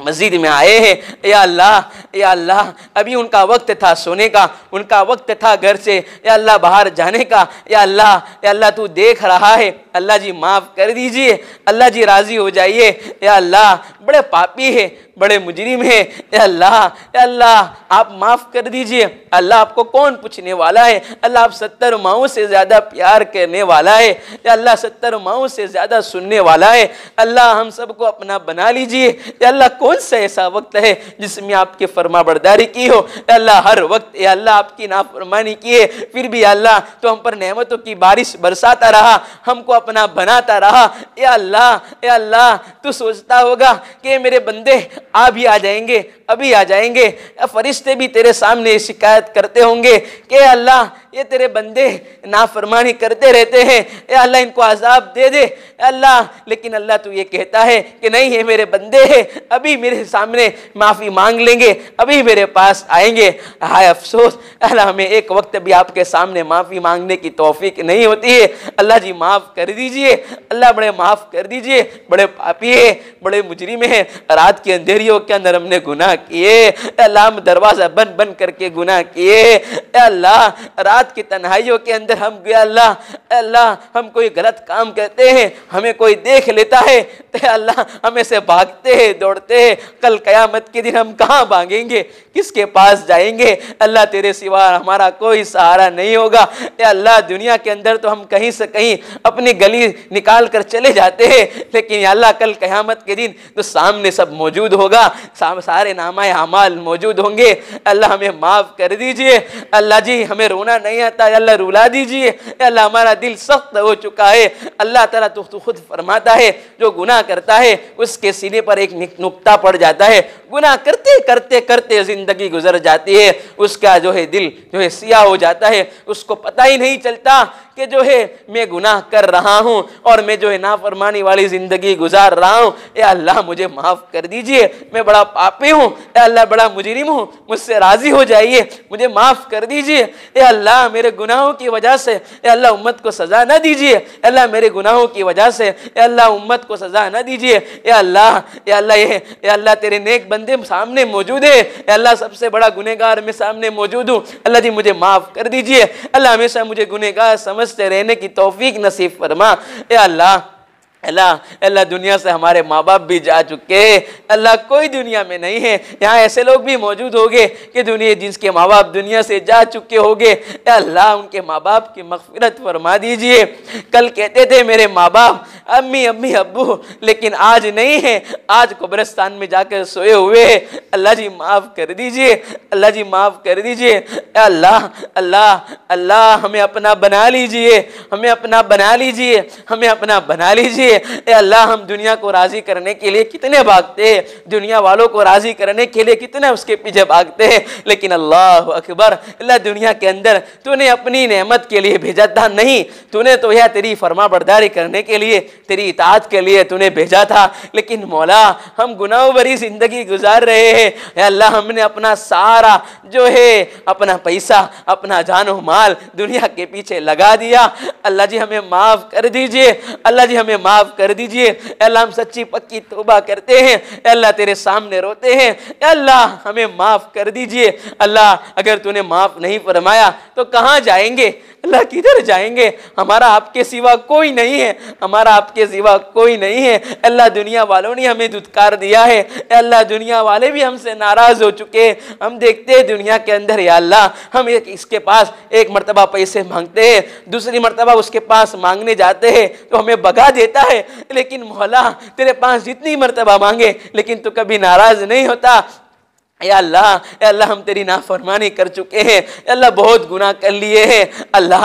मस्जिद में आए हैं या अल्लाह या अल्लाह अभी उनका वक्त था सोने का उनका वक्त था घर से या अल्लाह बाहर जाने का या अल्लाह या अल्लाह तू देख रहा है अल्लाह जी माफ़ कर दीजिए अल्लाह जी राज़ी हो जाइए या अल्लाह बड़े पापी है बड़े मुजरिम है या अल्लाह या अल्लाह आप माफ़ कर दीजिए अल्लाह आपको कौन पूछने वाला है अल्लाह आप सत्तर माओ से ज़्यादा प्यार करने वाला है या अल्लाह सत्तर माओ से ज़्यादा सुनने वाला है अल्लाह हम सबको अपना बना लीजिए या अल्लाह कौन सा ऐसा वक्त है जिसमें आपकी फरमा बरदारी की हो अल्लाह हर वक्त या अल्लाह आपकी नाफरमानी की है फिर भी अल्लाह तो हम पर नहमतों की बारिश बरसाता रहा हमको अपना बनाता रहा ए अल्लाह ए अल्लाह तू सोचता होगा कि मेरे बंदे आ भी आ जाएंगे अभी आ जाएंगे फरिश्ते भी तेरे सामने शिकायत करते होंगे कि अल्लाह ये तेरे बंदे नाफरमानी करते रहते हैं ए अल्लाह इनको आज़ाब दे दे अल्लाह लेकिन अल्लाह तो ये कहता है कि नहीं ये मेरे बंदे हैं अभी मेरे सामने माफ़ी मांग लेंगे अभी मेरे पास आएंगे हाय अफसोस अल्लाह हमें एक वक्त भी आपके सामने माफ़ी मांगने की तोफ़ी नहीं होती है अल्लाह जी माफ़ कर दीजिए अल्लाह बड़े माफ़ कर दीजिए बड़े पापी है बड़े मुजरिम है रात की अंधेरियों के अंदर हमने गुनाह किए अल्लाह हम दरवाज़ा बंद बंद करके गुनाह किए अल्लाह रात रात की तन्हाइयों के अंदर हम गया अल्लाह अल्लाह हम कोई गलत काम करते हैं हमें कोई देख लेता है तो अल्लाह हम ऐसे भागते हैं दौड़ते हैं कल क़यामत के दिन हम कहाँ भागेंगे किसके पास जाएंगे अल्लाह तेरे सिवा हमारा कोई सहारा नहीं होगा अल्लाह दुनिया के अंदर तो हम कहीं से कहीं अपनी गली निकाल कर चले जाते हैं लेकिन अल्लाह कल क़यामत के दिन तो सामने सब मौजूद होगा सारे नामाए अमाल मौजूद होंगे अल्लाह हमें माफ़ कर दीजिए अल्लाह जी हमें रोना नहीं आता अल्लाह रुला दीजिए अल्लाह हमारा दिल सख्त हो चुका है अल्लाह तला तो, खुद फरमाता है जो गुनाह करता है उसके सीने पर एक नुकता पड़ जाता है गुनाह करते करते करते जिंदा ज़िंदगी गुजर जाती है उसका जो है दिल जो है सिया हो जाता है उसको पता ही नहीं चलता कि जो है मैं गुनाह कर रहा हूँ और मैं जो है नाफरमानी वाली ज़िंदगी गुजार रहा हूँ ए अल्लाह मुझे माफ़ कर दीजिए मैं बड़ा पापी हूँ ए अल्लाह बड़ा मुजरिम हूँ मुझसे राज़ी हो जाइए मुझे माफ़ कर दीजिए ए अल्लाह मेरे गुनाहों की वजह से ए अल्लाह उम्मत को सज़ा ना दीजिए अल्लाह मेरे गुनाहों की वजह से ए अल्लाह उम्मत को सज़ा ना दीजिए ए अल्लाह ए अल्लाह ए अल्लाह तेरे नेक बंदे सामने मौजूद है ए अल्लाह सबसे बड़ा गुनहगार मैं सामने मौजूद हूँ अल्लाह जी मुझे माफ़ कर दीजिए अल्लाह हमेशा मुझे गुनहगार समझ समझते रहने की तोफीक नसीब फरमा अल्लाह अल्लाह अल्लाह दुनिया से हमारे माँ बाप भी जा चुके अल्लाह कोई दुनिया में नहीं है यहाँ ऐसे लोग भी मौजूद होंगे कि दुनिया जिनके माँ बाप दुनिया से जा चुके होंगे अल्लाह उनके माँ बाप की मफफरत फरमा दीजिए कल कहते थे मेरे माँ बाप अम्मी अम्मी अबू लेकिन आज नहीं है आज कब्रस्तान में जाकर सोए हुए अल्लाह जी माफ़ कर दीजिए अल्लाह जी माफ़ कर दीजिए अल्लाह अल्लाह अल्लाह हमें अपना बना लीजिए हमें अपना बना लीजिए हमें अपना बना लीजिए लिए ए अल्लाह हम दुनिया को राज़ी करने के लिए कितने भागते हैं दुनिया वालों को राज़ी करने के लिए कितने उसके पीछे भागते हैं लेकिन अल्लाह अकबर अल्लाह दुनिया के अंदर तूने अपनी नेमत के लिए भेजा था नहीं तूने तो यह तेरी फरमा बरदारी करने के लिए तेरी इताद के लिए तूने भेजा था लेकिन मौला हम गुनाह भरी ज़िंदगी गुजार रहे हैं अल्लाह हमने अपना सारा जो है अपना पैसा अपना जानो माल दुनिया के पीछे लगा दिया अल्लाह जी हमें माफ़ कर दीजिए अल्लाह जी हमें माफ़ माफ़ कर दीजिए अल्लाह हम सच्ची पक्की तोबा करते हैं अल्लाह तेरे सामने रोते हैं अल्लाह हमें माफ़ कर दीजिए अल्लाह अगर तूने माफ़ नहीं फरमाया तो कहाँ जाएंगे अल्लाह किधर जाएंगे हमारा आपके सिवा कोई नहीं है हमारा आपके सिवा कोई नहीं है अल्लाह दुनिया वालों ने हमें धुतकार दिया है अल्लाह दुनिया वाले भी हमसे नाराज़ हो चुके हैं हम देखते हैं दुनिया के अंदर या अल्लाह हम एक इसके पास एक मरतबा पैसे मांगते हैं दूसरी मरतबा उसके पास मांगने जाते हैं तो हमें भगा देता है लेकिन मोहला तेरे पास जितनी मरतबा मांगे लेकिन तो कभी नाराज़ नहीं होता अल्लाह अल्लाह हम तेरी नाफरमानी कर चुके हैं अल्लाह बहुत गुनाह कर लिए हैं अल्लाह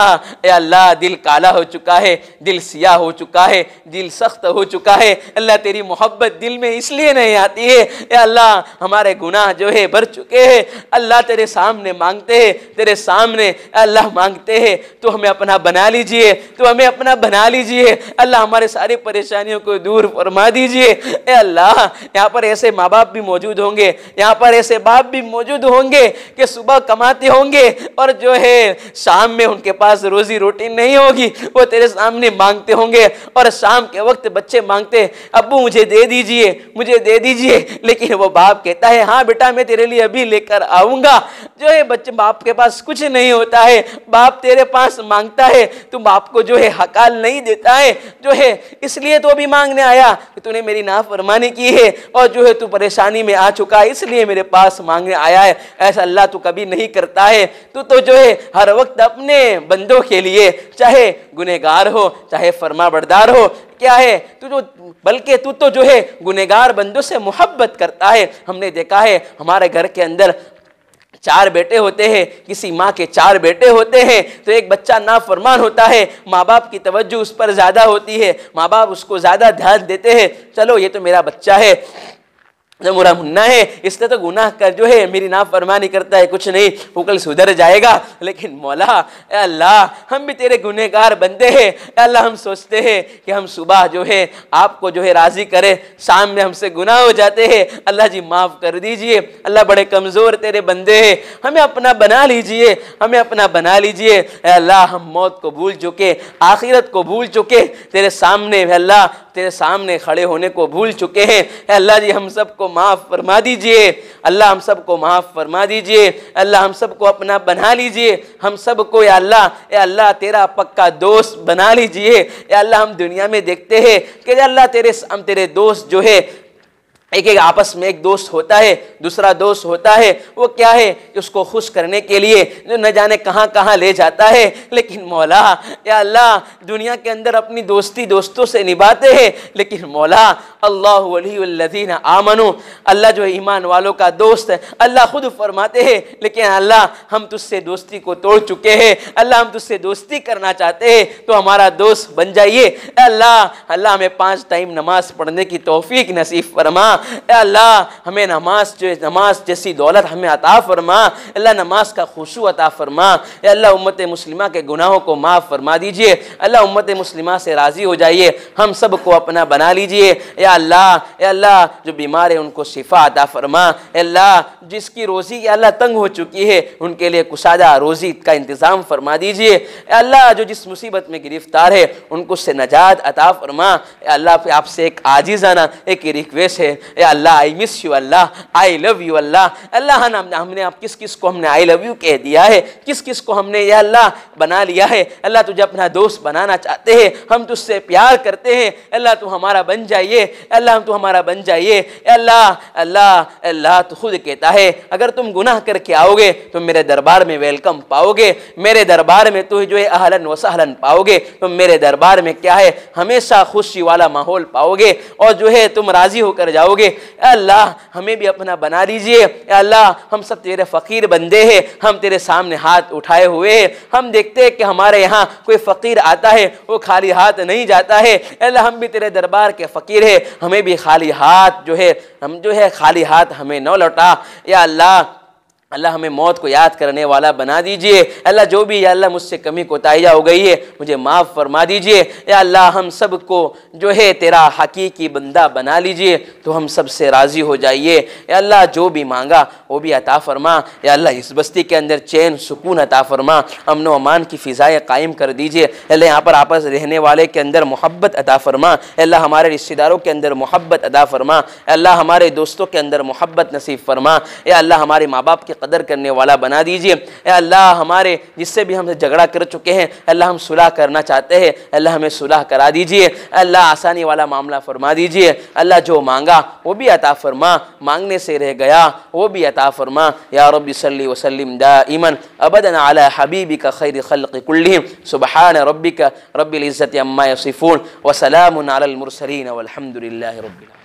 अल्लाह दिल काला हो चुका है दिल सियाह हो चुका है दिल सख्त हो चुका है अल्लाह तेरी मोहब्बत दिल में इसलिए नहीं आती है अल्लाह हमारे गुनाह जो है भर चुके हैं अल्लाह तेरे सामने मांगते हैं तेरे सामने अल्लाह मांगते हैं तो हमें अपना बना लीजिए तो हमें अपना बना लीजिए अल्लाह हमारे सारी परेशानियों को दूर फरमा दीजिए अल्लाह यहाँ पर ऐसे माँ बाप भी मौजूद होंगे यहाँ पर ऐसे बाप भी मौजूद होंगे कि सुबह कमाते होंगे और जो है शाम में उनके पास रोजी रोटी नहीं होगी वो तेरे सामने मांगते होंगे और शाम के वक्त बच्चे मांगते अबू मुझे दे दीजिए मुझे दे दीजिए लेकिन वो बाप कहता है हाँ बेटा मैं तेरे लिए अभी लेकर आऊँगा जो है बच्चे बाप के पास कुछ नहीं होता है बाप तेरे पास मांगता है तुम बाप को जो है हकाल नहीं देता है जो है इसलिए तो अभी मांगने आया कि तूने मेरी नाफरमानी की है और जो है तू परेशानी में आ चुका है इसलिए मेरे पास मांगने आया है ऐसा अल्लाह तो कभी नहीं करता है तो तो जो है हर वक्त अपने बंदों के लिए चाहे गुनहगार हो चाहे फरमा बरदार हो क्या है तू जो बल्कि तू तो जो है गुनहगार बंदों से मोहब्बत करता है हमने देखा है हमारे घर के अंदर चार बेटे होते हैं किसी माँ के चार बेटे होते हैं तो एक बच्चा ना फरमान होता है माँ बाप की तवज्जो उस पर ज़्यादा होती है माँ बाप उसको ज़्यादा ध्यान देते हैं चलो ये तो मेरा बच्चा है जो तो मेरा मुन्ना है इसने तो गुनाह कर जो है मेरी ना फरमानी करता है कुछ नहीं वो कल सुधर जाएगा लेकिन मौला अल्लाह हम भी तेरे गुनहगार बंदे हैं अल्लाह हम सोचते हैं कि हम सुबह जो है आपको जो है राज़ी करें शाम में हमसे गुनाह हो जाते हैं अल्लाह जी माफ़ कर दीजिए अल्लाह बड़े कमज़ोर तेरे बंदे हैं हमें अपना बना लीजिए हमें अपना बना लीजिए अल्लाह हम मौत को भूल चुके आखिरत को भूल चुके तेरे सामने अल्लाह तेरे सामने खड़े होने को भूल चुके हैं अल्लाह जी हम सबको को माफ़ फरमा दीजिए अल्लाह हम सब को माफ़ फरमा दीजिए अल्लाह हम सब को अपना बना लीजिए हम सब को या अल्लाह ए अल्लाह तेरा पक्का दोस्त बना लीजिए या अल्लाह हम दुनिया में देखते हैं कि अल्लाह तेरे हम तेरे दोस्त जो है एक एक आपस में एक दोस्त होता है दूसरा दोस्त होता है वो क्या है कि उसको खुश करने के लिए जो न जाने कहाँ कहाँ ले जाता है लेकिन मौला या अल्लाह दुनिया के अंदर अपनी दोस्ती दोस्तों से निभाते हैं लेकिन मौला अल्लाह वलीदीन आमनो अल्लाह जो ईमान वालों का दोस्त है अल्लाह खुद फरमाते हैं लेकिन अल्लाह हम तुझसे दोस्ती को तोड़ चुके हैं अल्लाह हम तुझसे दोस्ती करना चाहते हैं तो हमारा दोस्त बन जाइए अल्लाह अल्लाह हमें पाँच टाइम नमाज पढ़ने की तोफ़ी नसीब फरमा अल्लाह हमें नमाज जो नमाज जैसी दौलत हमें अता फरमा अल्लाह नमाज का खुशू अता फरमा अल्लाह उम्मत मुस्लिमा के गुनाहों को माफ़ फरमा दीजिए अल्लाह उम्मत मुसलिमा से राज़ी हो जाइए हम सब को अपना बना लीजिए या अल्लाह अल्लाह जो बीमार है उनको शिफा अता फरमा अल्लाह जिसकी रोज़ी अल्लाह तंग हो चुकी है उनके लिए कुशादा रोज़ी का इंतज़ाम फरमा दीजिए अल्लाह जो जिस मुसीबत में गिरफ्तार है उनको से नजात अता फरमा अल्लाह पे आपसे एक आजीज़ाना एक रिक्वेस्ट है Allah I miss you Allah I love you Allah Allah नाम हमने आप किस किस को हमने आई लव यू कह दिया है किस किस को हमने यह अल्लाह बना लिया है अल्लाह तुझे अपना दोस्त बनाना चाहते हैं हम तुझसे प्यार करते हैं अल्लाह तू हमारा बन जाइए अल्लाह तू हमारा बन जाइए अल्लाह अल्लाह अल्लाह तो खुद कहता है अगर तुम गुनाह करके आओगे तो मेरे दरबार में वेलकम पाओगे मेरे दरबार में तुझे जो है आहलन वसहलन पाओगे तुम तो मेरे दरबार में क्या है हमेशा खुशी वाला माहौल पाओगे और जो है तुम राज़ी होकर जाओगे जाओगे अल्लाह हमें भी अपना बना दीजिए अल्लाह हम सब तेरे फ़कीर बंदे हैं हम तेरे सामने हाथ उठाए हुए हैं हम देखते हैं कि हमारे यहाँ कोई फ़कीर आता है वो खाली हाथ नहीं जाता है अल्लाह हम भी तेरे दरबार के फ़कीर है हमें भी खाली हाथ जो है हम जो है खाली हाथ हमें न लौटा या अल्लाह अल्लाह हमें मौत को याद करने वाला बना दीजिए अल्लाह जो भी अल्लाह मुझसे कमी कोताहिया हो गई है मुझे माफ़ फरमा दीजिए या अल्लाह हम सब को जो है तेरा हकीकी बंदा बना लीजिए तो हम सब से राज़ी हो जाइए या अल्लाह जो भी मांगा वो भी अता फरमा या अल्लाह इस बस्ती के अंदर चैन सुकून अता फरमा अमन अमान की फ़िज़ाएँ कायम कर दीजिए अल्लाह यहाँ पर आपस रहने वाले के अंदर मोहब्बत अता फरमा अल्लाह हमारे रिश्तेदारों के अंदर मोहब्बत अदा फरमा अल्लाह हमारे दोस्तों के अंदर मोहब्बत नसीब फरमा या अल्लाह हमारे माँ बाप के कदर करने वाला बना दीजिए अल्लाह हमारे जिससे भी हमसे झगड़ा कर चुके हैं अल्लाह हम सुलह करना चाहते हैं अल्लाह हमें सुलह करा दीजिए अल्लाह आसानी वाला मामला फरमा दीजिए अल्लाह जो मांगा वो भी अता फरमा मांगने से रह गया वो भी अता फरमा या रबी सली वसलम दाइमन अबदन अला हबीबी का खैर खल्क सुबह रबी का रब्बिल इज़्ज़त अम्मा यसिफून व सलाम अलल मुरसलीन रब्बिल